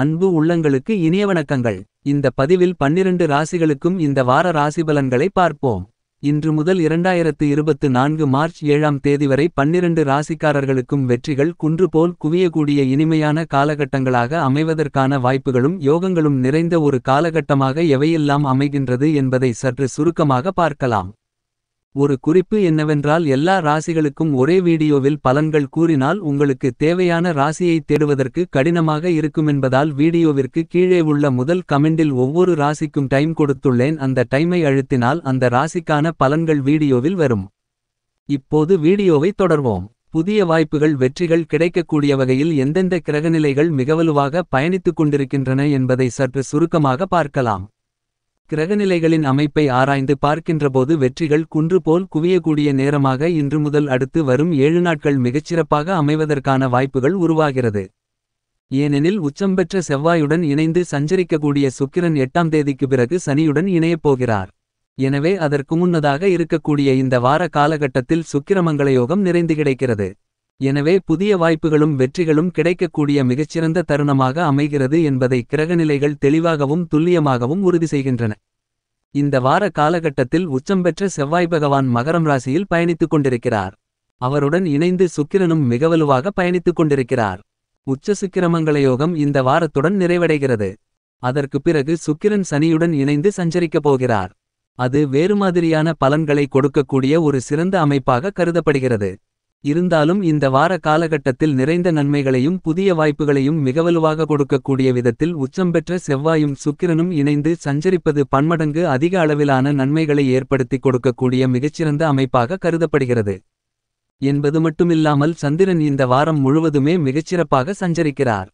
அன்பு உள்ளங்களுக்கு இனிய வணக்கங்கள் இந்த பதிவில் பன்னிரண்டு ராசிகளுக்கும் இந்த வார ராசி பலன்களை பார்ப்போம் இன்று முதல் இரண்டாயிரத்து இருபத்து நான்கு மார்ச் ஏழாம் தேதி வரை பன்னிரண்டு ராசிக்காரர்களுக்கும் வெற்றிகள் குன்று போல் குவியக்கூடிய இனிமையான காலகட்டங்களாக அமைவதற்கான வாய்ப்புகளும் யோகங்களும் நிறைந்த ஒரு காலகட்டமாக எவையெல்லாம் அமைகின்றது என்பதை சற்று சுருக்கமாக பார்க்கலாம் ஒரு குறிப்பு என்னவென்றால் எல்லா ராசிகளுக்கும் ஒரே வீடியோவில் பலன்கள் கூறினால் உங்களுக்கு தேவையான ராசியை தேடுவதற்கு கடினமாக இருக்குமென்பதால் வீடியோவிற்கு கீழே உள்ள முதல் கமெண்டில் ஒவ்வொரு ராசிக்கும் டைம் கொடுத்துள்ளேன் அந்த டைமை அழுத்தினால் அந்த ராசிக்கான பலன்கள் வீடியோவில் வரும் இப்போது வீடியோவை தொடர்வோம் புதிய வாய்ப்புகள் வெற்றிகள் கிடைக்கக்கூடிய வகையில் எந்தெந்த கிரகநிலைகள் மிகவலுவாக பயணித்துக் கொண்டிருக்கின்றன என்பதை சற்று சுருக்கமாக பார்க்கலாம் கிரகநிலைகளின் அமைப்பை ஆராய்ந்து பார்க்கின்றபோது வெற்றிகள் குன்று போல் குவியக்கூடிய நேரமாக இன்று முதல் அடுத்து வரும் ஏழு நாட்கள் மிகச்சிறப்பாக அமைவதற்கான வாய்ப்புகள் உருவாகிறது ஏனெனில் உச்சம் பெற்ற செவ்வாயுடன் இணைந்து சஞ்சரிக்கக்கூடிய சுக்கிரன் எட்டாம் தேதிக்கு பிறகு சனியுடன் இணையப்போகிறார் எனவே அதற்கு முன்னதாக இருக்கக்கூடிய இந்த வார காலகட்டத்தில் சுக்கிரமங்கள யோகம் நிறைந்து கிடைக்கிறது எனவே புதிய வாய்ப்புகளும் வெற்றிகளும் கிடைக்கக்கூடிய மிகச்சிறந்த தருணமாக அமைகிறது என்பதை கிரகநிலைகள் தெளிவாகவும் துல்லியமாகவும் உறுதி செய்கின்றன இந்த வார காலகட்டத்தில் உச்சம் பெற்ற செவ்வாய் பகவான் மகரம் ராசியில் பயணித்துக் கொண்டிருக்கிறார் அவருடன் இணைந்து சுக்கிரனும் மிகவலுவாக பயணித்துக் கொண்டிருக்கிறார் உச்ச யோகம் இந்த வாரத்துடன் நிறைவடைகிறது அதற்கு பிறகு சுக்கிரன் சனியுடன் இணைந்து சஞ்சரிக்கப் போகிறார் அது வேறு மாதிரியான பலன்களை கொடுக்கக்கூடிய ஒரு சிறந்த அமைப்பாக கருதப்படுகிறது இருந்தாலும் இந்த வார காலகட்டத்தில் நிறைந்த நன்மைகளையும் புதிய வாய்ப்புகளையும் மிகவலுவாக கொடுக்கக்கூடிய விதத்தில் உச்சம் பெற்ற செவ்வாயும் சுக்கிரனும் இணைந்து சஞ்சரிப்பது பன்மடங்கு அதிக அளவிலான நன்மைகளை ஏற்படுத்தி கொடுக்கக்கூடிய மிகச்சிறந்த அமைப்பாக கருதப்படுகிறது என்பது மட்டுமில்லாமல் சந்திரன் இந்த வாரம் முழுவதுமே மிகச்சிறப்பாக சஞ்சரிக்கிறார்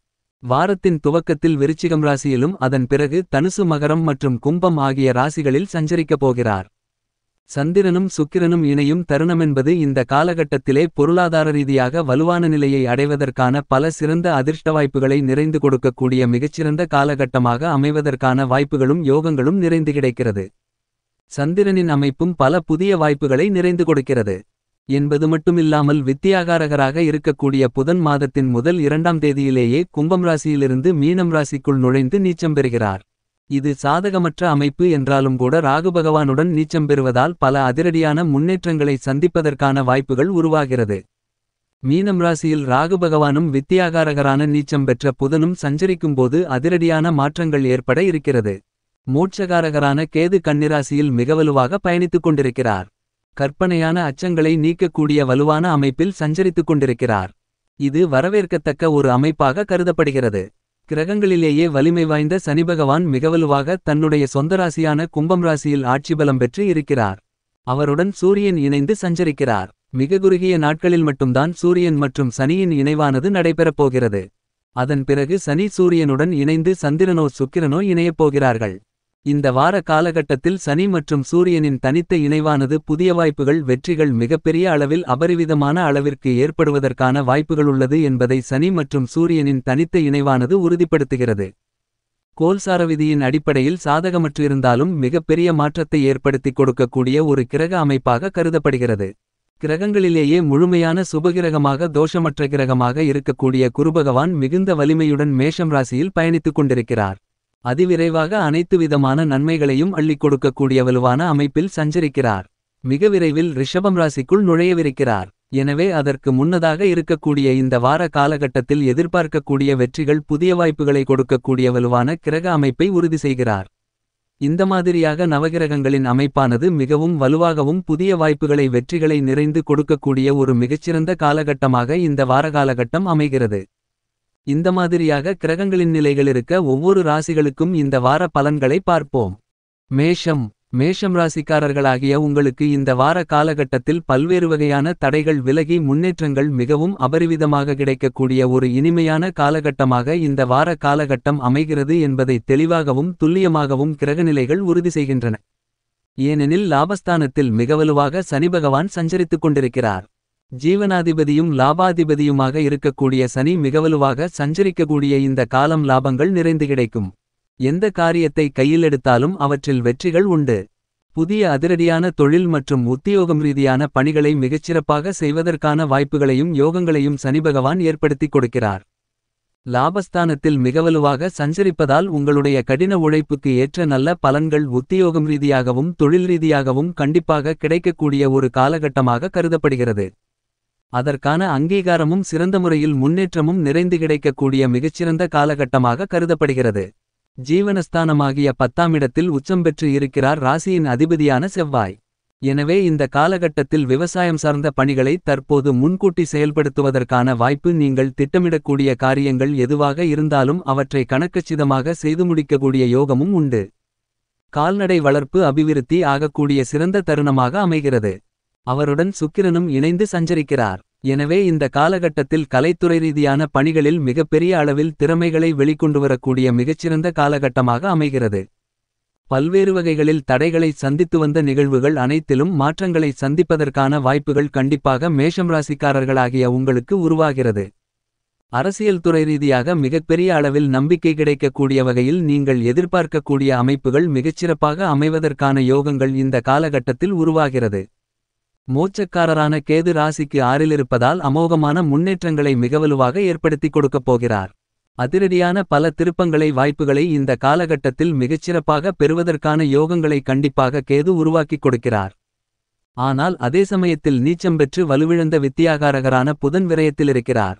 வாரத்தின் துவக்கத்தில் விருச்சிகம் ராசியிலும் அதன் பிறகு தனுசு மகரம் மற்றும் கும்பம் ஆகிய ராசிகளில் சஞ்சரிக்கப் போகிறார் சந்திரனும் சுக்கிரனும் இணையும் தருணமென்பது இந்த காலகட்டத்திலே பொருளாதார ரீதியாக வலுவான நிலையை அடைவதற்கான பல சிறந்த அதிர்ஷ்ட வாய்ப்புகளை நிறைந்து கொடுக்கக்கூடிய மிகச்சிறந்த காலகட்டமாக அமைவதற்கான வாய்ப்புகளும் யோகங்களும் நிறைந்து கிடைக்கிறது சந்திரனின் அமைப்பும் பல புதிய வாய்ப்புகளை நிறைந்து கொடுக்கிறது என்பது மட்டுமில்லாமல் வித்தியாகாரகராக இருக்கக்கூடிய புதன் மாதத்தின் முதல் இரண்டாம் தேதியிலேயே கும்பம் ராசியிலிருந்து மீனம் ராசிக்குள் நுழைந்து நீச்சம் பெறுகிறார் இது சாதகமற்ற அமைப்பு என்றாலும் கூட ராகுபகவானுடன் நீச்சம் பெறுவதால் பல அதிரடியான முன்னேற்றங்களை சந்திப்பதற்கான வாய்ப்புகள் உருவாகிறது மீனம் ராசியில் ராகு பகவானும் வித்தியாகாரகரான நீச்சம் பெற்ற புதனும் சஞ்சரிக்கும்போது அதிரடியான மாற்றங்கள் ஏற்பட இருக்கிறது மூட்சகாரகரான கேது கன்னிராசியில் மிக வலுவாக பயணித்துக் கொண்டிருக்கிறார் கற்பனையான அச்சங்களை நீக்கக்கூடிய வலுவான அமைப்பில் சஞ்சரித்துக் கொண்டிருக்கிறார் இது வரவேற்கத்தக்க ஒரு அமைப்பாக கருதப்படுகிறது கிரகங்களிலேயே வலிமை வாய்ந்த சனிபகவான் மிகவலுவாக தன்னுடைய சொந்த ராசியான கும்பம் ராசியில் ஆட்சிபலம் பெற்று இருக்கிறார் அவருடன் சூரியன் இணைந்து சஞ்சரிக்கிறார் மிக குறுகிய நாட்களில் மட்டும்தான் சூரியன் மற்றும் சனியின் இணைவானது நடைபெறப் போகிறது அதன் பிறகு சனி சூரியனுடன் இணைந்து சந்திரனோ சுக்கிரனோ இணையப் போகிறார்கள் இந்த வார காலகட்டத்தில் சனி மற்றும் சூரியனின் தனித்த இணைவானது புதிய வாய்ப்புகள் வெற்றிகள் மிகப்பெரிய அளவில் அபரிவிதமான அளவிற்கு ஏற்படுவதற்கான வாய்ப்புகள் உள்ளது என்பதை சனி மற்றும் சூரியனின் தனித்த இணைவானது உறுதிப்படுத்துகிறது கோல்சார விதியின் அடிப்படையில் சாதகமற்றிருந்தாலும் மிகப்பெரிய மாற்றத்தை ஏற்படுத்தி கொடுக்கக்கூடிய ஒரு கிரக அமைப்பாக கருதப்படுகிறது கிரகங்களிலேயே முழுமையான சுபகிரகமாக தோஷமற்ற கிரகமாக இருக்கக்கூடிய குருபகவான் மிகுந்த வலிமையுடன் மேஷம் ராசியில் பயணித்துக் கொண்டிருக்கிறார் அதிவிரைவாக அனைத்து விதமான நன்மைகளையும் அள்ளிக் கொடுக்கக்கூடிய வலுவான அமைப்பில் சஞ்சரிக்கிறார் மிக விரைவில் ரிஷபம் ராசிக்குள் நுழையவிருக்கிறார் எனவே அதற்கு முன்னதாக இருக்கக்கூடிய இந்த வார காலகட்டத்தில் எதிர்பார்க்கக்கூடிய வெற்றிகள் புதிய வாய்ப்புகளை கொடுக்கக்கூடிய வலுவான கிரக அமைப்பை உறுதி செய்கிறார் இந்த மாதிரியாக நவகிரகங்களின் அமைப்பானது மிகவும் வலுவாகவும் புதிய வாய்ப்புகளை வெற்றிகளை நிறைந்து கொடுக்கக்கூடிய ஒரு மிகச்சிறந்த காலகட்டமாக இந்த வார காலகட்டம் அமைகிறது இந்த மாதிரியாக கிரகங்களின் நிலைகள் இருக்க ஒவ்வொரு ராசிகளுக்கும் இந்த வார பலன்களை பார்ப்போம் மேஷம் மேஷம் ராசிக்காரர்களாகிய உங்களுக்கு இந்த வார காலகட்டத்தில் பல்வேறு வகையான தடைகள் விலகி முன்னேற்றங்கள் மிகவும் அபரிவிதமாக கிடைக்கக்கூடிய ஒரு இனிமையான காலகட்டமாக இந்த வார காலகட்டம் அமைகிறது என்பதை தெளிவாகவும் துல்லியமாகவும் கிரகநிலைகள் உறுதி செய்கின்றன ஏனெனில் லாபஸ்தானத்தில் மிகவலுவாக சனிபகவான் சஞ்சரித்துக் கொண்டிருக்கிறார் ஜீவனாதிபதியும் லாபாதிபதியுமாக இருக்கக்கூடிய சனி மிகவலுவாக சஞ்சரிக்கக்கூடிய இந்த காலம் லாபங்கள் நிறைந்து கிடைக்கும் எந்த காரியத்தை கையில் எடுத்தாலும் அவற்றில் வெற்றிகள் உண்டு புதிய அதிரடியான தொழில் மற்றும் உத்தியோகம் ரீதியான பணிகளை மிகச்சிறப்பாக செய்வதற்கான வாய்ப்புகளையும் யோகங்களையும் சனிபகவான் ஏற்படுத்தி கொடுக்கிறார் லாபஸ்தானத்தில் மிகவலுவாக சஞ்சரிப்பதால் உங்களுடைய கடின உழைப்புக்கு ஏற்ற நல்ல பலன்கள் உத்தியோகம் ரீதியாகவும் தொழில் ரீதியாகவும் கண்டிப்பாக கிடைக்கக்கூடிய ஒரு காலகட்டமாக கருதப்படுகிறது அதற்கான அங்கீகாரமும் சிறந்த முறையில் முன்னேற்றமும் நிறைந்து கிடைக்கக்கூடிய மிகச்சிறந்த காலகட்டமாக கருதப்படுகிறது ஜீவனஸ்தானமாகிய பத்தாம் இடத்தில் உச்சம் பெற்று இருக்கிறார் ராசியின் அதிபதியான செவ்வாய் எனவே இந்த காலகட்டத்தில் விவசாயம் சார்ந்த பணிகளை தற்போது முன்கூட்டி செயல்படுத்துவதற்கான வாய்ப்பு நீங்கள் திட்டமிடக்கூடிய காரியங்கள் எதுவாக இருந்தாலும் அவற்றை கணக்கச்சிதமாக செய்து முடிக்கக்கூடிய யோகமும் உண்டு கால்நடை வளர்ப்பு அபிவிருத்தி ஆகக்கூடிய சிறந்த தருணமாக அமைகிறது அவருடன் சுக்கிரனும் இணைந்து சஞ்சரிக்கிறார் எனவே இந்த காலகட்டத்தில் கலைத்துறை ரீதியான பணிகளில் மிகப்பெரிய அளவில் திறமைகளை வெளிக்கொண்டு வரக்கூடிய மிகச்சிறந்த காலகட்டமாக அமைகிறது பல்வேறு வகைகளில் தடைகளை சந்தித்து வந்த நிகழ்வுகள் அனைத்திலும் மாற்றங்களை சந்திப்பதற்கான வாய்ப்புகள் கண்டிப்பாக மேஷம் ராசிக்காரர்களாகிய உங்களுக்கு உருவாகிறது அரசியல் துறை ரீதியாக மிகப்பெரிய அளவில் நம்பிக்கை கிடைக்கக்கூடிய வகையில் நீங்கள் எதிர்பார்க்கக்கூடிய அமைப்புகள் மிகச்சிறப்பாக அமைவதற்கான யோகங்கள் இந்த காலகட்டத்தில் உருவாகிறது மோச்சக்காரரான கேது ராசிக்கு ஆறிலிருப்பதால் அமோகமான முன்னேற்றங்களை மிகவலுவாக ஏற்படுத்தி கொடுக்கப் போகிறார் அதிரடியான பல திருப்பங்களை வாய்ப்புகளை இந்த காலகட்டத்தில் மிகச்சிறப்பாக பெறுவதற்கான யோகங்களை கண்டிப்பாக கேது உருவாக்கிக் கொடுக்கிறார் ஆனால் அதே சமயத்தில் நீச்சம் பெற்று வலுவிழந்த வித்தியாகாரகரான புதன் விரயத்தில் இருக்கிறார்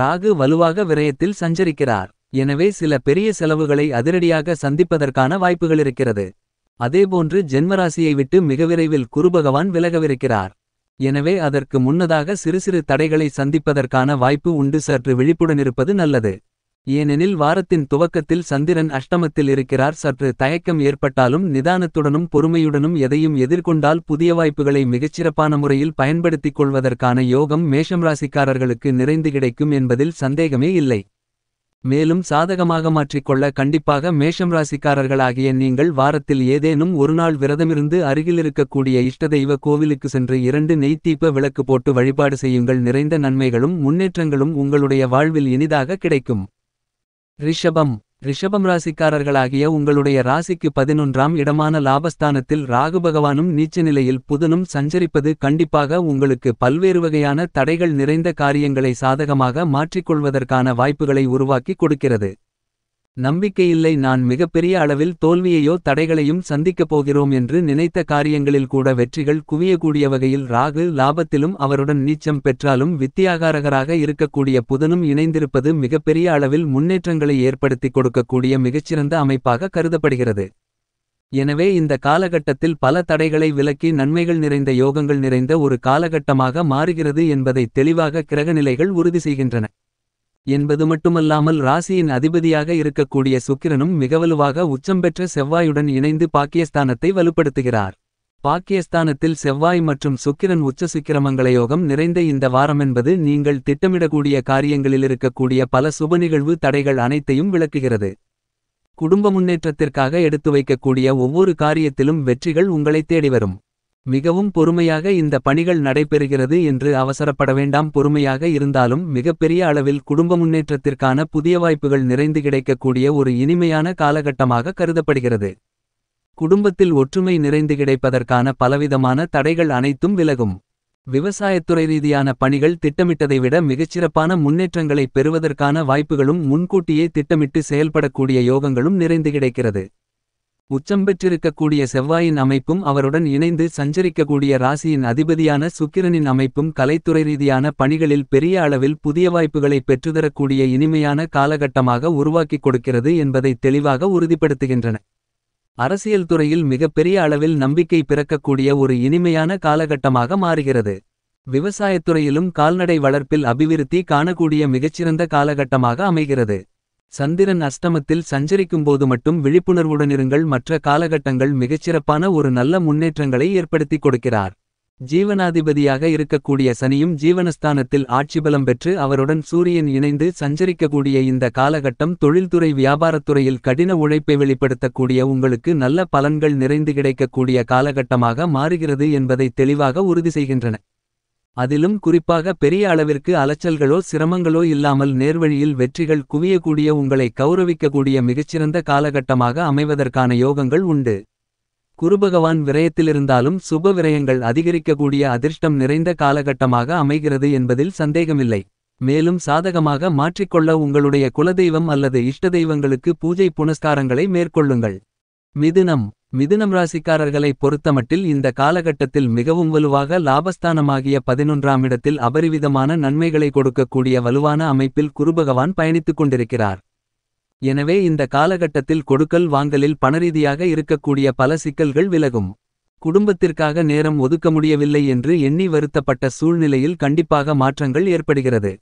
ராகு வலுவாக விரயத்தில் சஞ்சரிக்கிறார் எனவே சில பெரிய செலவுகளை அதிரடியாக சந்திப்பதற்கான வாய்ப்புகள் இருக்கிறது அதேபோன்று ஜென்மராசியை விட்டு மிக விரைவில் குருபகவான் விலகவிருக்கிறார் எனவே அதற்கு முன்னதாக சிறு சிறு தடைகளை சந்திப்பதற்கான வாய்ப்பு உண்டு சற்று விழிப்புடன் இருப்பது நல்லது ஏனெனில் வாரத்தின் துவக்கத்தில் சந்திரன் அஷ்டமத்தில் இருக்கிறார் சற்று தயக்கம் ஏற்பட்டாலும் நிதானத்துடனும் பொறுமையுடனும் எதையும் எதிர்கொண்டால் புதிய வாய்ப்புகளை மிகச்சிறப்பான முறையில் பயன்படுத்திக் கொள்வதற்கான யோகம் மேஷம் ராசிக்காரர்களுக்கு நிறைந்து கிடைக்கும் என்பதில் சந்தேகமே இல்லை மேலும் சாதகமாக மாற்றிக்கொள்ள கண்டிப்பாக மேஷம் ராசிக்காரர்களாகிய நீங்கள் வாரத்தில் ஏதேனும் ஒருநாள் விரதமிருந்து அருகிலிருக்கக்கூடிய இஷ்டதெய்வ கோவிலுக்கு சென்று இரண்டு நெய்த்தீப்ப விளக்கு போட்டு வழிபாடு செய்யுங்கள் நிறைந்த நன்மைகளும் முன்னேற்றங்களும் உங்களுடைய வாழ்வில் இனிதாக கிடைக்கும் ரிஷபம் ரிஷபம் ராசிக்காரர்களாகிய உங்களுடைய ராசிக்கு பதினொன்றாம் இடமான லாபஸ்தானத்தில் ராகு பகவானும் நீச்ச நிலையில் புதனும் சஞ்சரிப்பது கண்டிப்பாக உங்களுக்கு பல்வேறு வகையான தடைகள் நிறைந்த காரியங்களை சாதகமாக மாற்றிக்கொள்வதற்கான வாய்ப்புகளை உருவாக்கி கொடுக்கிறது நம்பிக்கையில்லை நான் மிகப்பெரிய அளவில் தோல்வியையோ தடைகளையும் சந்திக்கப் போகிறோம் என்று நினைத்த காரியங்களில் கூட வெற்றிகள் குவியக்கூடிய வகையில் ராகு லாபத்திலும் அவருடன் நீச்சம் பெற்றாலும் வித்தியாகாரகராக இருக்கக்கூடிய புதனும் இணைந்திருப்பது மிகப்பெரிய அளவில் முன்னேற்றங்களை ஏற்படுத்தி கொடுக்கக்கூடிய மிகச்சிறந்த அமைப்பாக கருதப்படுகிறது எனவே இந்த காலகட்டத்தில் பல தடைகளை விலக்கி நன்மைகள் நிறைந்த யோகங்கள் நிறைந்த ஒரு காலகட்டமாக மாறுகிறது என்பதை தெளிவாக கிரகநிலைகள் உறுதி செய்கின்றன என்பது மட்டுமல்லாமல் ராசியின் அதிபதியாக இருக்கக்கூடிய சுக்கிரனும் மிகவலுவாக உச்சம் பெற்ற செவ்வாயுடன் இணைந்து பாக்கியஸ்தானத்தை வலுப்படுத்துகிறார் பாக்கியஸ்தானத்தில் செவ்வாய் மற்றும் சுக்கிரன் உச்ச சுக்கிரமங்களயோகம் நிறைந்த இந்த வாரமென்பது நீங்கள் திட்டமிடக்கூடிய காரியங்களில் இருக்கக்கூடிய பல நிகழ்வு தடைகள் அனைத்தையும் விளக்குகிறது குடும்ப முன்னேற்றத்திற்காக எடுத்து வைக்கக்கூடிய ஒவ்வொரு காரியத்திலும் வெற்றிகள் உங்களை தேடி வரும் மிகவும் பொறுமையாக இந்த பணிகள் நடைபெறுகிறது என்று அவசரப்பட வேண்டாம் பொறுமையாக இருந்தாலும் மிகப்பெரிய அளவில் குடும்ப முன்னேற்றத்திற்கான புதிய வாய்ப்புகள் நிறைந்து கிடைக்கக்கூடிய ஒரு இனிமையான காலகட்டமாக கருதப்படுகிறது குடும்பத்தில் ஒற்றுமை நிறைந்து கிடைப்பதற்கான பலவிதமான தடைகள் அனைத்தும் விலகும் விவசாயத்துறை ரீதியான பணிகள் திட்டமிட்டதை விட மிகச்சிறப்பான முன்னேற்றங்களை பெறுவதற்கான வாய்ப்புகளும் முன்கூட்டியே திட்டமிட்டு செயல்படக்கூடிய யோகங்களும் நிறைந்து கிடைக்கிறது உச்சம் பெற்றிருக்கக்கூடிய செவ்வாயின் அமைப்பும் அவருடன் இணைந்து சஞ்சரிக்கக்கூடிய ராசியின் அதிபதியான சுக்கிரனின் அமைப்பும் கலைத்துறை ரீதியான பணிகளில் பெரிய அளவில் புதிய வாய்ப்புகளை பெற்றுதரக்கூடிய இனிமையான காலகட்டமாக உருவாக்கிக் கொடுக்கிறது என்பதை தெளிவாக உறுதிப்படுத்துகின்றன. அரசியல் துறையில் மிகப்பெரிய அளவில் நம்பிக்கை பிறக்கக்கூடிய ஒரு இனிமையான காலகட்டமாக மாறுகிறது. விவசாயத்துறையிலும் கால்நடை வளர்ப்பில் அபிவிருத்தி காணக்கூடிய மிகச்சிறந்த காலகட்டமாக அமைகிறது. சந்திரன் அஷ்டமத்தில் சஞ்சரிக்கும்போது மட்டும் விழிப்புணர்வுடனிருங்கள் மற்ற காலகட்டங்கள் மிகச்சிறப்பான ஒரு நல்ல முன்னேற்றங்களை ஏற்படுத்தி கொடுக்கிறார் ஜீவனாதிபதியாக இருக்கக்கூடிய சனியும் ஜீவனஸ்தானத்தில் ஆட்சிபலம் பெற்று அவருடன் சூரியன் இணைந்து சஞ்சரிக்கக்கூடிய இந்த காலகட்டம் தொழில்துறை வியாபாரத்துறையில் கடின உழைப்பை வெளிப்படுத்தக்கூடிய உங்களுக்கு நல்ல பலன்கள் நிறைந்து கிடைக்கக்கூடிய காலகட்டமாக மாறுகிறது என்பதை தெளிவாக உறுதி செய்கின்றன அதிலும் குறிப்பாக பெரிய அளவிற்கு அலைச்சல்களோ சிரமங்களோ இல்லாமல் நேர்வழியில் வெற்றிகள் குவியக்கூடிய உங்களை கௌரவிக்கக்கூடிய மிகச்சிறந்த காலகட்டமாக அமைவதற்கான யோகங்கள் உண்டு குருபகவான் விரயத்திலிருந்தாலும் சுப விரயங்கள் அதிகரிக்கக்கூடிய அதிர்ஷ்டம் நிறைந்த காலகட்டமாக அமைகிறது என்பதில் சந்தேகமில்லை மேலும் சாதகமாக மாற்றிக்கொள்ள உங்களுடைய குலதெய்வம் அல்லது இஷ்ட தெய்வங்களுக்கு பூஜை புனஸ்காரங்களை மேற்கொள்ளுங்கள் மிதுனம் மிதுனம் ராசிக்காரர்களை பொறுத்தமட்டில் இந்த காலகட்டத்தில் மிகவும் வலுவாக லாபஸ்தானமாகிய பதினொன்றாம் இடத்தில் அபரிவிதமான நன்மைகளை கொடுக்கக்கூடிய வலுவான அமைப்பில் குருபகவான் பயணித்துக் கொண்டிருக்கிறார் எனவே இந்த காலகட்டத்தில் கொடுக்கல் வாங்கலில் பணரீதியாக இருக்கக்கூடிய பல சிக்கல்கள் விலகும் குடும்பத்திற்காக நேரம் ஒதுக்க முடியவில்லை என்று எண்ணி வருத்தப்பட்ட சூழ்நிலையில் கண்டிப்பாக மாற்றங்கள் ஏற்படுகிறது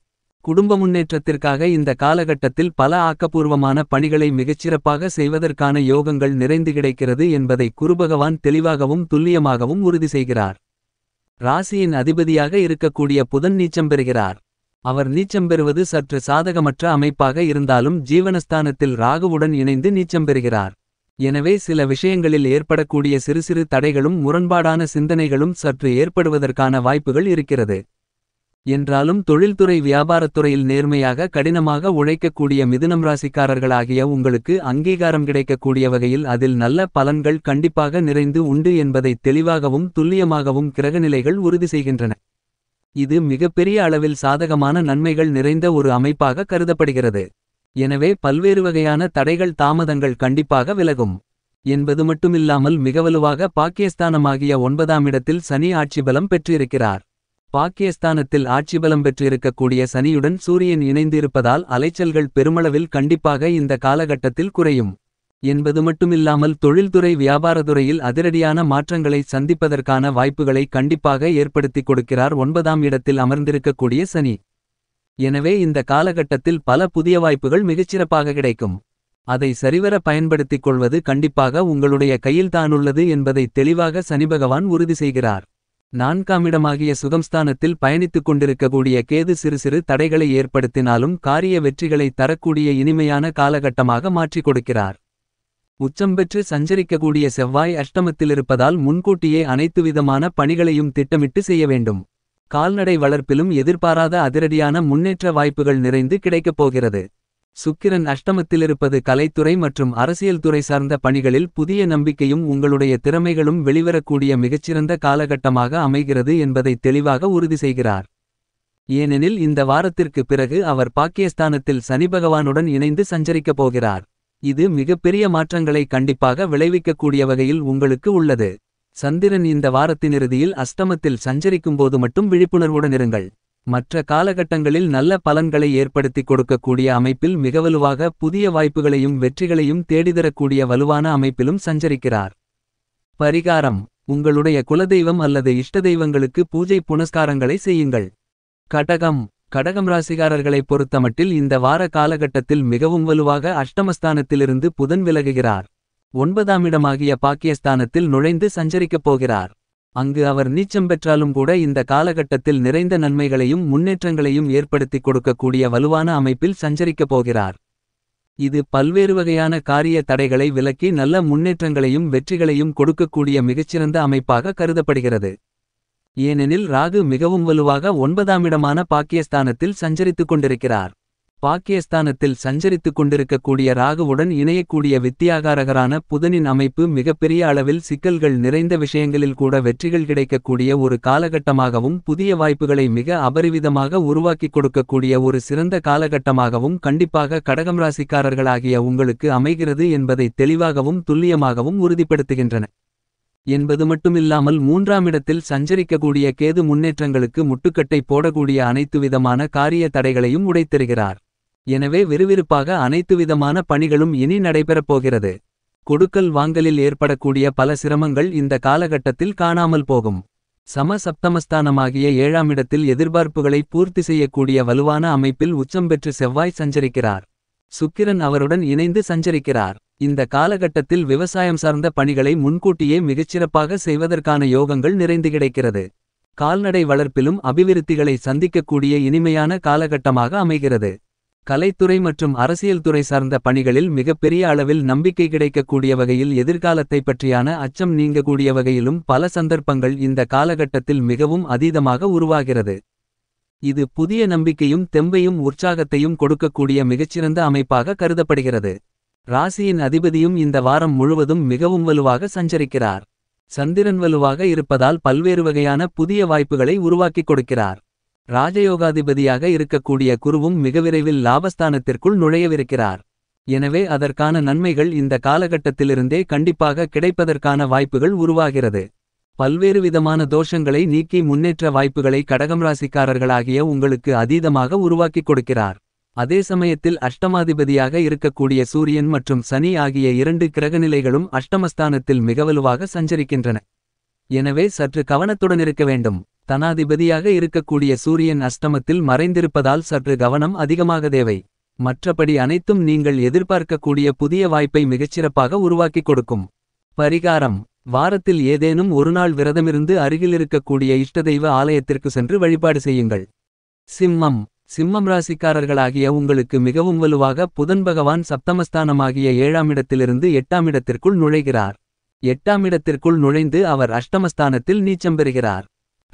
குடும்ப முன்னேற்றத்திற்காக இந்த காலகட்டத்தில் பல ஆக்கப்பூர்வமான பணிகளை மிகச்சிறப்பாக செய்வதற்கான யோகங்கள் நிறைந்து கிடைக்கிறது என்பதை குருபகவான் தெளிவாகவும் துல்லியமாகவும் உறுதி செய்கிறார் ராசியின் அதிபதியாக இருக்கக்கூடிய புதன் நீச்சம் பெறுகிறார் அவர் நீச்சம் பெறுவது சற்று சாதகமற்ற அமைப்பாக இருந்தாலும் ஜீவனஸ்தானத்தில் ராகுவுடன் இணைந்து நீச்சம் பெறுகிறார் எனவே சில விஷயங்களில் ஏற்படக்கூடிய சிறு சிறு தடைகளும் முரண்பாடான சிந்தனைகளும் சற்று ஏற்படுவதற்கான வாய்ப்புகள் இருக்கிறது என்றாலும் தொழில்துறை வியாபாரத்துறையில் நேர்மையாக கடினமாக உழைக்கக்கூடிய மிதுனம் ராசிக்காரர்களாகிய உங்களுக்கு அங்கீகாரம் கிடைக்கக்கூடிய வகையில் அதில் நல்ல பலன்கள் கண்டிப்பாக நிறைந்து உண்டு என்பதை தெளிவாகவும் துல்லியமாகவும் கிரகநிலைகள் உறுதி செய்கின்றன இது மிகப்பெரிய அளவில் சாதகமான நன்மைகள் நிறைந்த ஒரு அமைப்பாக கருதப்படுகிறது எனவே பல்வேறு வகையான தடைகள் தாமதங்கள் கண்டிப்பாக விலகும் என்பது மட்டுமில்லாமல் மிகவலுவாக பாகிஸ்தானமாகிய ஒன்பதாம் இடத்தில் சனி ஆட்சி பலம் பெற்றிருக்கிறார் ஆட்சி ஆட்சிபலம் பெற்றிருக்கக்கூடிய சனியுடன் சூரியன் இணைந்திருப்பதால் அலைச்சல்கள் பெருமளவில் கண்டிப்பாக இந்த காலகட்டத்தில் குறையும் என்பது மட்டுமில்லாமல் தொழில்துறை வியாபாரத்துறையில் அதிரடியான மாற்றங்களை சந்திப்பதற்கான வாய்ப்புகளை கண்டிப்பாக ஏற்படுத்தி கொடுக்கிறார் ஒன்பதாம் இடத்தில் அமர்ந்திருக்கக்கூடிய சனி எனவே இந்த காலகட்டத்தில் பல புதிய வாய்ப்புகள் மிகச்சிறப்பாக கிடைக்கும் அதை சரிவர பயன்படுத்திக் கொள்வது கண்டிப்பாக உங்களுடைய கையில்தானுள்ளது என்பதை தெளிவாக சனிபகவான் உறுதி செய்கிறார் நான்காமிடமாகிய சுகம்ஸ்தானத்தில் பயணித்துக் கொண்டிருக்கக்கூடிய கேது சிறு சிறு தடைகளை ஏற்படுத்தினாலும் காரிய வெற்றிகளை தரக்கூடிய இனிமையான காலகட்டமாக மாற்றிக் கொடுக்கிறார் உச்சம் பெற்று சஞ்சரிக்கக்கூடிய செவ்வாய் அஷ்டமத்திலிருப்பதால் முன்கூட்டியே அனைத்து விதமான பணிகளையும் திட்டமிட்டு செய்ய வேண்டும் கால்நடை வளர்ப்பிலும் எதிர்பாராத அதிரடியான முன்னேற்ற வாய்ப்புகள் நிறைந்து கிடைக்கப் போகிறது சுக்கிரன் அஷ்டமத்திலிருப்பது கலைத்துறை மற்றும் அரசியல் துறை சார்ந்த பணிகளில் புதிய நம்பிக்கையும் உங்களுடைய திறமைகளும் வெளிவரக்கூடிய மிகச்சிறந்த காலகட்டமாக அமைகிறது என்பதை தெளிவாக உறுதி செய்கிறார். ஏனெனில் இந்த வாரத்திற்கு பிறகு அவர் சனி சனிபகவானுடன் இணைந்து சஞ்சரிக்கப் போகிறார். இது மிகப்பெரிய மாற்றங்களை கண்டிப்பாக விளைவிக்கக்கூடிய வகையில் உங்களுக்கு உள்ளது. சந்திரன் இந்த வாரத்தின் இறுதியில் அஷ்டமத்தில் சஞ்சரிக்கும்போது மட்டும் விழிப்புணர்வுடன் இருங்கள். மற்ற காலகட்டங்களில் நல்ல பலன்களை ஏற்படுத்திக் கொடுக்கக்கூடிய அமைப்பில் மிக வலுவாக புதிய வாய்ப்புகளையும் வெற்றிகளையும் தேடிதரக்கூடிய வலுவான அமைப்பிலும் சஞ்சரிக்கிறார் பரிகாரம் உங்களுடைய குலதெய்வம் அல்லது இஷ்டதெய்வங்களுக்கு பூஜை புனஸ்காரங்களை செய்யுங்கள் கடகம் கடகம் ராசிகாரர்களை பொறுத்தமட்டில் இந்த வார காலகட்டத்தில் மிகவும் வலுவாக அஷ்டமஸ்தானத்திலிருந்து புதன் விலகுகிறார் ஒன்பதாம் இடமாகிய பாக்கியஸ்தானத்தில் நுழைந்து சஞ்சரிக்கப் போகிறார் அங்கு அவர் நீச்சம் பெற்றாலும் கூட இந்த காலகட்டத்தில் நிறைந்த நன்மைகளையும் முன்னேற்றங்களையும் ஏற்படுத்திக் கொடுக்கக்கூடிய வலுவான அமைப்பில் சஞ்சரிக்கப் போகிறார் இது பல்வேறு வகையான காரிய தடைகளை விலக்கி நல்ல முன்னேற்றங்களையும் வெற்றிகளையும் கொடுக்கக்கூடிய மிகச்சிறந்த அமைப்பாக கருதப்படுகிறது ஏனெனில் ராகு மிகவும் வலுவாக ஒன்பதாம் இடமான பாக்கியஸ்தானத்தில் சஞ்சரித்துக் கொண்டிருக்கிறார் பாகிஸ்தானத்தில் சஞ்சரித்துக் கொண்டிருக்கக்கூடிய ராகுவுடன் இணையக்கூடிய வித்தியாகாரகரான புதனின் அமைப்பு மிகப்பெரிய அளவில் சிக்கல்கள் நிறைந்த விஷயங்களில் கூட வெற்றிகள் கிடைக்கக்கூடிய ஒரு காலகட்டமாகவும் புதிய வாய்ப்புகளை மிக அபரிவிதமாக உருவாக்கிக் கொடுக்கக்கூடிய ஒரு சிறந்த காலகட்டமாகவும் கண்டிப்பாக கடகம் ராசிக்காரர்களாகிய உங்களுக்கு அமைகிறது என்பதை தெளிவாகவும் துல்லியமாகவும் உறுதிப்படுத்துகின்றன என்பது மட்டுமில்லாமல் மூன்றாம் இடத்தில் சஞ்சரிக்கக்கூடிய கேது முன்னேற்றங்களுக்கு முட்டுக்கட்டை போடக்கூடிய அனைத்து விதமான காரிய தடைகளையும் உடைத்தருகிறார் எனவே விறுவிறுப்பாக அனைத்துவிதமான பணிகளும் இனி நடைபெறப் போகிறது கொடுக்கல் வாங்கலில் ஏற்படக்கூடிய பல சிரமங்கள் இந்த காலகட்டத்தில் காணாமல் போகும் சம சப்தமஸ்தானமாகிய ஏழாமிடத்தில் எதிர்பார்ப்புகளை பூர்த்தி செய்யக்கூடிய வலுவான அமைப்பில் உச்சம் பெற்று செவ்வாய் சஞ்சரிக்கிறார் சுக்கிரன் அவருடன் இணைந்து சஞ்சரிக்கிறார் இந்த காலகட்டத்தில் விவசாயம் சார்ந்த பணிகளை முன்கூட்டியே மிகச்சிறப்பாக செய்வதற்கான யோகங்கள் நிறைந்து கிடைக்கிறது கால்நடை வளர்ப்பிலும் அபிவிருத்திகளை சந்திக்கக்கூடிய இனிமையான காலகட்டமாக அமைகிறது கலைத்துறை மற்றும் அரசியல் துறை சார்ந்த பணிகளில் மிகப்பெரிய அளவில் நம்பிக்கை கிடைக்கக்கூடிய வகையில் எதிர்காலத்தை பற்றியான அச்சம் நீங்கக்கூடிய வகையிலும் பல சந்தர்ப்பங்கள் இந்த காலகட்டத்தில் மிகவும் அதீதமாக உருவாகிறது இது புதிய நம்பிக்கையும் தெம்பையும் உற்சாகத்தையும் கொடுக்கக்கூடிய மிகச்சிறந்த அமைப்பாக கருதப்படுகிறது ராசியின் அதிபதியும் இந்த வாரம் முழுவதும் மிகவும் வலுவாக சஞ்சரிக்கிறார் சந்திரன் வலுவாக இருப்பதால் பல்வேறு வகையான புதிய வாய்ப்புகளை உருவாக்கிக் கொடுக்கிறார் ராஜயோகாதிபதியாக இருக்கக்கூடிய குருவும் மிக விரைவில் லாபஸ்தானத்திற்குள் நுழையவிருக்கிறார் எனவே அதற்கான நன்மைகள் இந்த காலகட்டத்திலிருந்தே கண்டிப்பாக கிடைப்பதற்கான வாய்ப்புகள் உருவாகிறது பல்வேறு விதமான தோஷங்களை நீக்கி முன்னேற்ற வாய்ப்புகளை கடகம் ராசிக்காரர்களாகிய உங்களுக்கு அதீதமாக உருவாக்கிக் கொடுக்கிறார் அதே சமயத்தில் அஷ்டமாதிபதியாக இருக்கக்கூடிய சூரியன் மற்றும் சனி ஆகிய இரண்டு கிரகநிலைகளும் அஷ்டமஸ்தானத்தில் மிக வலுவாக சஞ்சரிக்கின்றன எனவே சற்று கவனத்துடன் இருக்க வேண்டும் தனாதிபதியாக இருக்கக்கூடிய சூரியன் அஷ்டமத்தில் மறைந்திருப்பதால் சற்று கவனம் அதிகமாக தேவை மற்றபடி அனைத்தும் நீங்கள் எதிர்பார்க்கக்கூடிய புதிய வாய்ப்பை மிகச்சிறப்பாக உருவாக்கிக் கொடுக்கும் பரிகாரம் வாரத்தில் ஏதேனும் ஒருநாள் விரதமிருந்து அருகிலிருக்கக்கூடிய இஷ்டதெய்வ ஆலயத்திற்கு சென்று வழிபாடு செய்யுங்கள் சிம்மம் சிம்மம் ராசிக்காரர்களாகிய உங்களுக்கு மிகவும் வலுவாக புதன் பகவான் சப்தமஸ்தானமாகிய ஏழாம் இடத்திலிருந்து எட்டாம் இடத்திற்குள் நுழைகிறார் எட்டாம் இடத்திற்குள் நுழைந்து அவர் அஷ்டமஸ்தானத்தில் நீச்சம் பெறுகிறார்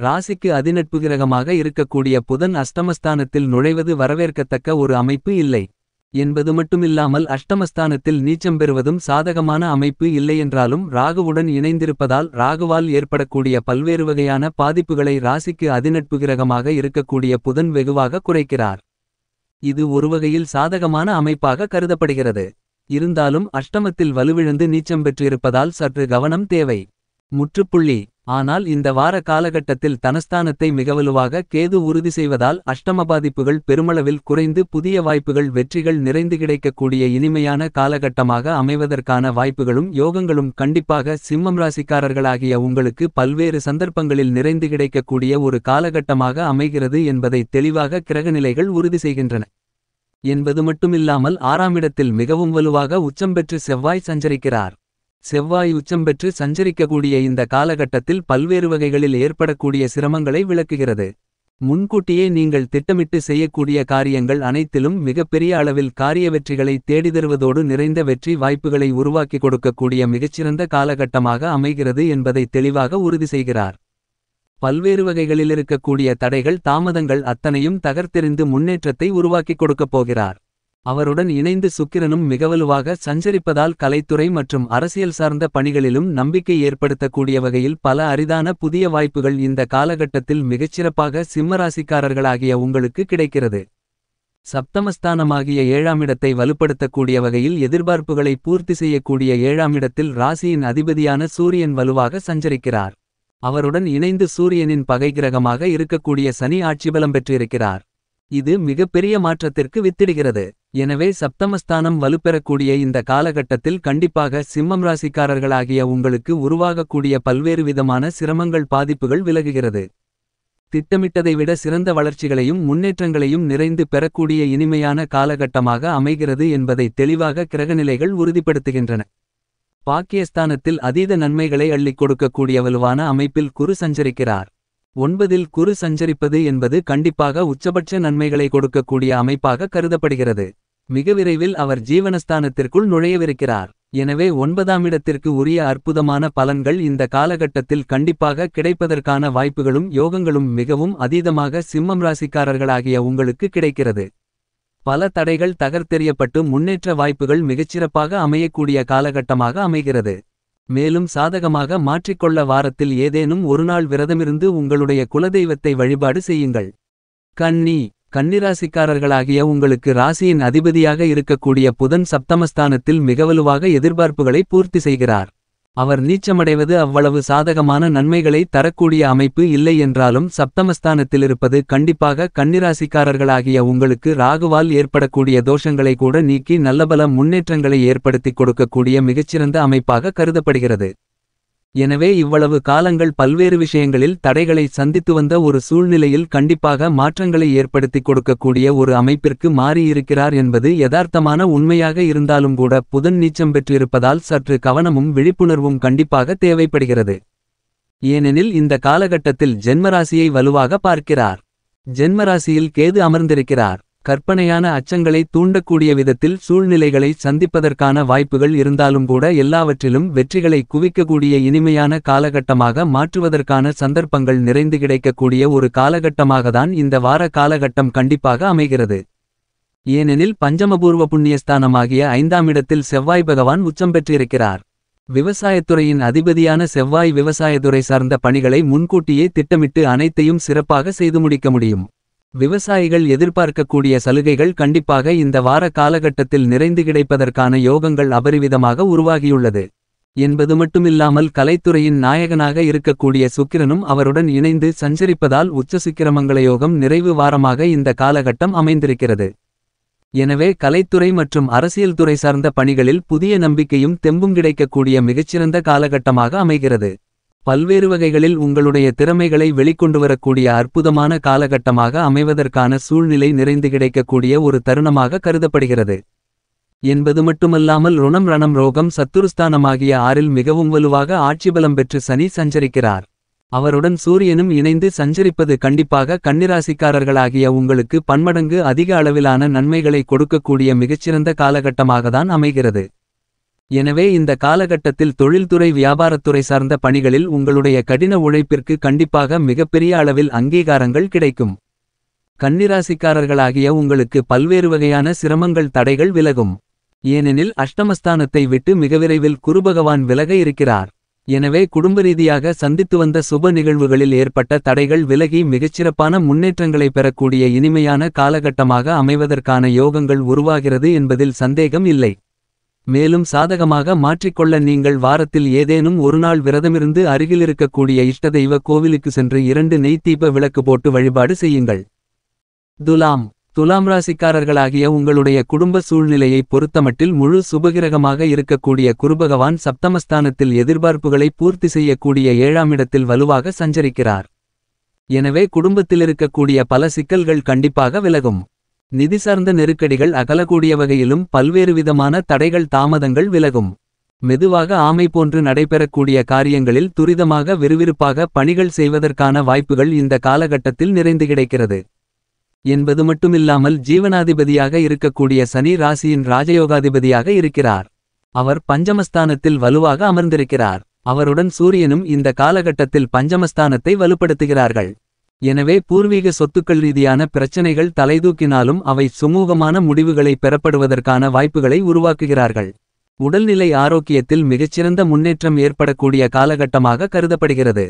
ராசிக்கு அதிநட்பு கிரகமாக இருக்கக்கூடிய புதன் அஷ்டமஸ்தானத்தில் நுழைவது வரவேற்கத்தக்க ஒரு அமைப்பு இல்லை என்பது மட்டுமில்லாமல் அஷ்டமஸ்தானத்தில் நீச்சம் பெறுவதும் சாதகமான அமைப்பு இல்லையென்றாலும் ராகுவுடன் இணைந்திருப்பதால் ராகுவால் ஏற்படக்கூடிய பல்வேறு வகையான பாதிப்புகளை ராசிக்கு அதிநட்பு கிரகமாக இருக்கக்கூடிய புதன் வெகுவாக குறைக்கிறார் இது ஒருவகையில் சாதகமான அமைப்பாக கருதப்படுகிறது இருந்தாலும் அஷ்டமத்தில் வலுவிழந்து நீச்சம் பெற்றிருப்பதால் சற்று கவனம் தேவை முற்றுப்புள்ளி ஆனால் இந்த வார காலகட்டத்தில் தனஸ்தானத்தை மிகவலுவாக கேது உறுதி செய்வதால் அஷ்டம பாதிப்புகள் பெருமளவில் குறைந்து புதிய வாய்ப்புகள் வெற்றிகள் நிறைந்து கிடைக்கக்கூடிய இனிமையான காலகட்டமாக அமைவதற்கான வாய்ப்புகளும் யோகங்களும் கண்டிப்பாக சிம்மம் ராசிக்காரர்களாகிய உங்களுக்கு பல்வேறு சந்தர்ப்பங்களில் நிறைந்து கிடைக்கக்கூடிய ஒரு காலகட்டமாக அமைகிறது என்பதை தெளிவாக கிரகநிலைகள் உறுதி செய்கின்றன என்பது மட்டுமில்லாமல் ஆறாமிடத்தில் மிகவும் வலுவாக உச்சம் பெற்று செவ்வாய் சஞ்சரிக்கிறார் செவ்வாய் உச்சம் பெற்று சஞ்சரிக்கக்கூடிய இந்த காலகட்டத்தில் பல்வேறு வகைகளில் ஏற்படக்கூடிய சிரமங்களை விளக்குகிறது. முன்கூட்டியே நீங்கள் திட்டமிட்டு செய்யக்கூடிய காரியங்கள் அனைத்திலும் மிகப்பெரிய அளவில் காரிய வெற்றிகளை தேடிதருவதோடு நிறைந்த வெற்றி வாய்ப்புகளை உருவாக்கி கொடுக்கக்கூடிய மிகச்சிறந்த காலகட்டமாக அமைகிறது என்பதை தெளிவாக உறுதி செய்கிறார். பல்வேறு வகைகளிலிருக்கக்கூடிய தடைகள் தாமதங்கள் அத்தனையும் தகர்த்தெறிந்து முன்னேற்றத்தை உருவாக்கிக் கொடுக்கப் போகிறார். அவருடன் இணைந்து சுக்கிரனும் மிகவலுவாக சஞ்சரிப்பதால் கலைத்துறை மற்றும் அரசியல் சார்ந்த பணிகளிலும் நம்பிக்கை ஏற்படுத்தக்கூடிய வகையில் பல அரிதான புதிய வாய்ப்புகள் இந்த காலகட்டத்தில் மிகச்சிறப்பாக சிம்மராசிக்காரர்களாகிய உங்களுக்கு கிடைக்கிறது சப்தமஸ்தானமாகிய ஏழாமிடத்தை வலுப்படுத்தக்கூடிய வகையில் எதிர்பார்ப்புகளை பூர்த்தி செய்யக்கூடிய ஏழாமிடத்தில் ராசியின் அதிபதியான சூரியன் வலுவாக சஞ்சரிக்கிறார் அவருடன் இணைந்து சூரியனின் பகைகிரகமாக இருக்கக்கூடிய சனி ஆட்சிபலம் பெற்றிருக்கிறார் இது மிகப்பெரிய மாற்றத்திற்கு வித்திடுகிறது எனவே சப்தமஸ்தானம் வலுப்பெறக்கூடிய இந்த காலகட்டத்தில் கண்டிப்பாக சிம்மம் ராசிக்காரர்களாகிய உங்களுக்கு உருவாகக்கூடிய பல்வேறு விதமான சிரமங்கள் பாதிப்புகள் விலகுகிறது திட்டமிட்டதை விட சிறந்த வளர்ச்சிகளையும் முன்னேற்றங்களையும் நிறைந்து பெறக்கூடிய இனிமையான காலகட்டமாக அமைகிறது என்பதை தெளிவாக கிரகநிலைகள் உறுதிப்படுத்துகின்றன பாக்கியஸ்தானத்தில் அதீத நன்மைகளை அள்ளிக் கொடுக்கக்கூடிய வலுவான அமைப்பில் குரு சஞ்சரிக்கிறார் ஒன்பதில் குரு சஞ்சரிப்பது என்பது கண்டிப்பாக உச்சபட்ச நன்மைகளை கொடுக்கக்கூடிய அமைப்பாக கருதப்படுகிறது மிக விரைவில் அவர் ஜீவனஸ்தானத்திற்குள் நுழையவிருக்கிறார் எனவே ஒன்பதாம் இடத்திற்கு உரிய அற்புதமான பலன்கள் இந்த காலகட்டத்தில் கண்டிப்பாக கிடைப்பதற்கான வாய்ப்புகளும் யோகங்களும் மிகவும் அதீதமாக சிம்மம் ராசிக்காரர்களாகிய உங்களுக்கு கிடைக்கிறது பல தடைகள் தகர்த்தெறியப்பட்டு முன்னேற்ற வாய்ப்புகள் மிகச்சிறப்பாக அமையக்கூடிய காலகட்டமாக அமைகிறது மேலும் சாதகமாக மாற்றிக்கொள்ள வாரத்தில் ஏதேனும் ஒருநாள் விரதமிருந்து உங்களுடைய குலதெய்வத்தை வழிபாடு செய்யுங்கள் கன்னி கன்னிராசிக்காரர்களாகிய உங்களுக்கு ராசியின் அதிபதியாக இருக்கக்கூடிய புதன் சப்தமஸ்தானத்தில் மிகவலுவாக எதிர்பார்ப்புகளை பூர்த்தி செய்கிறார் அவர் நீச்சமடைவது அவ்வளவு சாதகமான நன்மைகளை தரக்கூடிய அமைப்பு இல்லை என்றாலும் சப்தமஸ்தானத்திலிருப்பது கண்டிப்பாக கன்னிராசிக்காரர்களாகிய உங்களுக்கு ராகுவால் ஏற்படக்கூடிய தோஷங்களை கூட நீக்கி நல்லபல முன்னேற்றங்களை ஏற்படுத்தி கொடுக்கக்கூடிய மிகச்சிறந்த அமைப்பாக கருதப்படுகிறது எனவே இவ்வளவு காலங்கள் பல்வேறு விஷயங்களில் தடைகளை சந்தித்து வந்த ஒரு சூழ்நிலையில் கண்டிப்பாக மாற்றங்களை ஏற்படுத்தி கொடுக்கக்கூடிய ஒரு அமைப்பிற்கு மாறியிருக்கிறார் என்பது யதார்த்தமான உண்மையாக இருந்தாலும் கூட புதன் நீச்சம் பெற்றிருப்பதால் சற்று கவனமும் விழிப்புணர்வும் கண்டிப்பாக தேவைப்படுகிறது ஏனெனில் இந்த காலகட்டத்தில் ஜென்மராசியை வலுவாக பார்க்கிறார் ஜென்மராசியில் கேது அமர்ந்திருக்கிறார் கற்பனையான அச்சங்களை தூண்டக்கூடிய விதத்தில் சூழ்நிலைகளை சந்திப்பதற்கான வாய்ப்புகள் இருந்தாலும் கூட எல்லாவற்றிலும் வெற்றிகளை குவிக்கக்கூடிய இனிமையான காலகட்டமாக மாற்றுவதற்கான சந்தர்ப்பங்கள் நிறைந்து கிடைக்கக்கூடிய ஒரு காலகட்டமாகத்தான் இந்த வார காலகட்டம் கண்டிப்பாக அமைகிறது ஏனெனில் பஞ்சமபூர்வ புண்ணியஸ்தானமாகிய ஐந்தாம் இடத்தில் செவ்வாய் பகவான் உச்சம் பெற்றிருக்கிறார் விவசாயத்துறையின் அதிபதியான செவ்வாய் விவசாயத்துறை சார்ந்த பணிகளை முன்கூட்டியே திட்டமிட்டு அனைத்தையும் சிறப்பாக செய்து முடிக்க முடியும் விவசாயிகள் எதிர்பார்க்கக்கூடிய சலுகைகள் கண்டிப்பாக இந்த வார காலகட்டத்தில் நிறைந்து கிடைப்பதற்கான யோகங்கள் அபரிவிதமாக உருவாகியுள்ளது என்பது மட்டுமில்லாமல் கலைத்துறையின் நாயகனாக இருக்கக்கூடிய சுக்கிரனும் அவருடன் இணைந்து சஞ்சரிப்பதால் உச்ச சுக்கிரமங்கள யோகம் நிறைவு வாரமாக இந்த காலகட்டம் அமைந்திருக்கிறது எனவே கலைத்துறை மற்றும் அரசியல் துறை சார்ந்த பணிகளில் புதிய நம்பிக்கையும் தெம்பும் கிடைக்கக்கூடிய மிகச்சிறந்த காலகட்டமாக அமைகிறது பல்வேறு வகைகளில் உங்களுடைய திறமைகளை வெளிக்கொண்டு வரக்கூடிய அற்புதமான காலகட்டமாக அமைவதற்கான சூழ்நிலை நிறைந்து கிடைக்கக்கூடிய ஒரு தருணமாக கருதப்படுகிறது என்பது மட்டுமல்லாமல் ருணம் ரணம் ரோகம் சத்துருஸ்தானமாகிய ஆறில் மிகவும் வலுவாக ஆட்சிபலம் பெற்று சனி சஞ்சரிக்கிறார் அவருடன் சூரியனும் இணைந்து சஞ்சரிப்பது கண்டிப்பாக கன்னிராசிக்காரர்களாகிய உங்களுக்கு பன்மடங்கு அதிக அளவிலான நன்மைகளை கொடுக்கக்கூடிய மிகச்சிறந்த காலகட்டமாகத்தான் அமைகிறது எனவே இந்த காலகட்டத்தில் தொழில்துறை வியாபாரத்துறை சார்ந்த பணிகளில் உங்களுடைய கடின உழைப்பிற்கு கண்டிப்பாக மிகப்பெரிய அளவில் அங்கீகாரங்கள் கிடைக்கும் கன்னிராசிக்காரர்களாகிய உங்களுக்கு பல்வேறு வகையான சிரமங்கள் தடைகள் விலகும் ஏனெனில் அஷ்டமஸ்தானத்தை விட்டு மிக விரைவில் குருபகவான் விலக இருக்கிறார் எனவே குடும்ப ரீதியாக சந்தித்து வந்த சுப நிகழ்வுகளில் ஏற்பட்ட தடைகள் விலகி மிகச்சிறப்பான முன்னேற்றங்களை பெறக்கூடிய இனிமையான காலகட்டமாக அமைவதற்கான யோகங்கள் உருவாகிறது என்பதில் சந்தேகம் இல்லை மேலும் சாதகமாக மாற்றிக்கொள்ள நீங்கள் வாரத்தில் ஏதேனும் ஒருநாள் விரதமிருந்து அருகிலிருக்கக்கூடிய இஷ்ட தெய்வ கோவிலுக்கு சென்று இரண்டு நெய் தீப விளக்கு போட்டு வழிபாடு செய்யுங்கள் துலாம் துலாம் ராசிக்காரர்களாகிய உங்களுடைய குடும்ப சூழ்நிலையை பொறுத்தமட்டில் முழு சுபகிரகமாக இருக்கக்கூடிய குருபகவான் சப்தமஸ்தானத்தில் எதிர்பார்ப்புகளை பூர்த்தி செய்யக்கூடிய ஏழாம் இடத்தில் வலுவாக சஞ்சரிக்கிறார் எனவே குடும்பத்தில் இருக்கக்கூடிய பல சிக்கல்கள் கண்டிப்பாக விலகும் நிதி சார்ந்த நெருக்கடிகள் அகலக்கூடிய வகையிலும் பல்வேறு விதமான தடைகள் தாமதங்கள் விலகும் மெதுவாக ஆமை போன்று நடைபெறக்கூடிய காரியங்களில் துரிதமாக விறுவிறுப்பாக பணிகள் செய்வதற்கான வாய்ப்புகள் இந்த காலகட்டத்தில் நிறைந்து கிடைக்கிறது என்பது மட்டுமில்லாமல் ஜீவனாதிபதியாக இருக்கக்கூடிய சனி ராசியின் ராஜயோகாதிபதியாக இருக்கிறார் அவர் பஞ்சமஸ்தானத்தில் வலுவாக அமர்ந்திருக்கிறார் அவருடன் சூரியனும் இந்த காலகட்டத்தில் பஞ்சமஸ்தானத்தை வலுப்படுத்துகிறார்கள் எனவே பூர்வீக சொத்துக்கள் ரீதியான பிரச்சனைகள் தலைதூக்கினாலும் அவை சுமூகமான முடிவுகளை பெறப்படுவதற்கான வாய்ப்புகளை உருவாக்குகிறார்கள் உடல்நிலை ஆரோக்கியத்தில் மிகச்சிறந்த முன்னேற்றம் ஏற்படக்கூடிய காலகட்டமாக கருதப்படுகிறது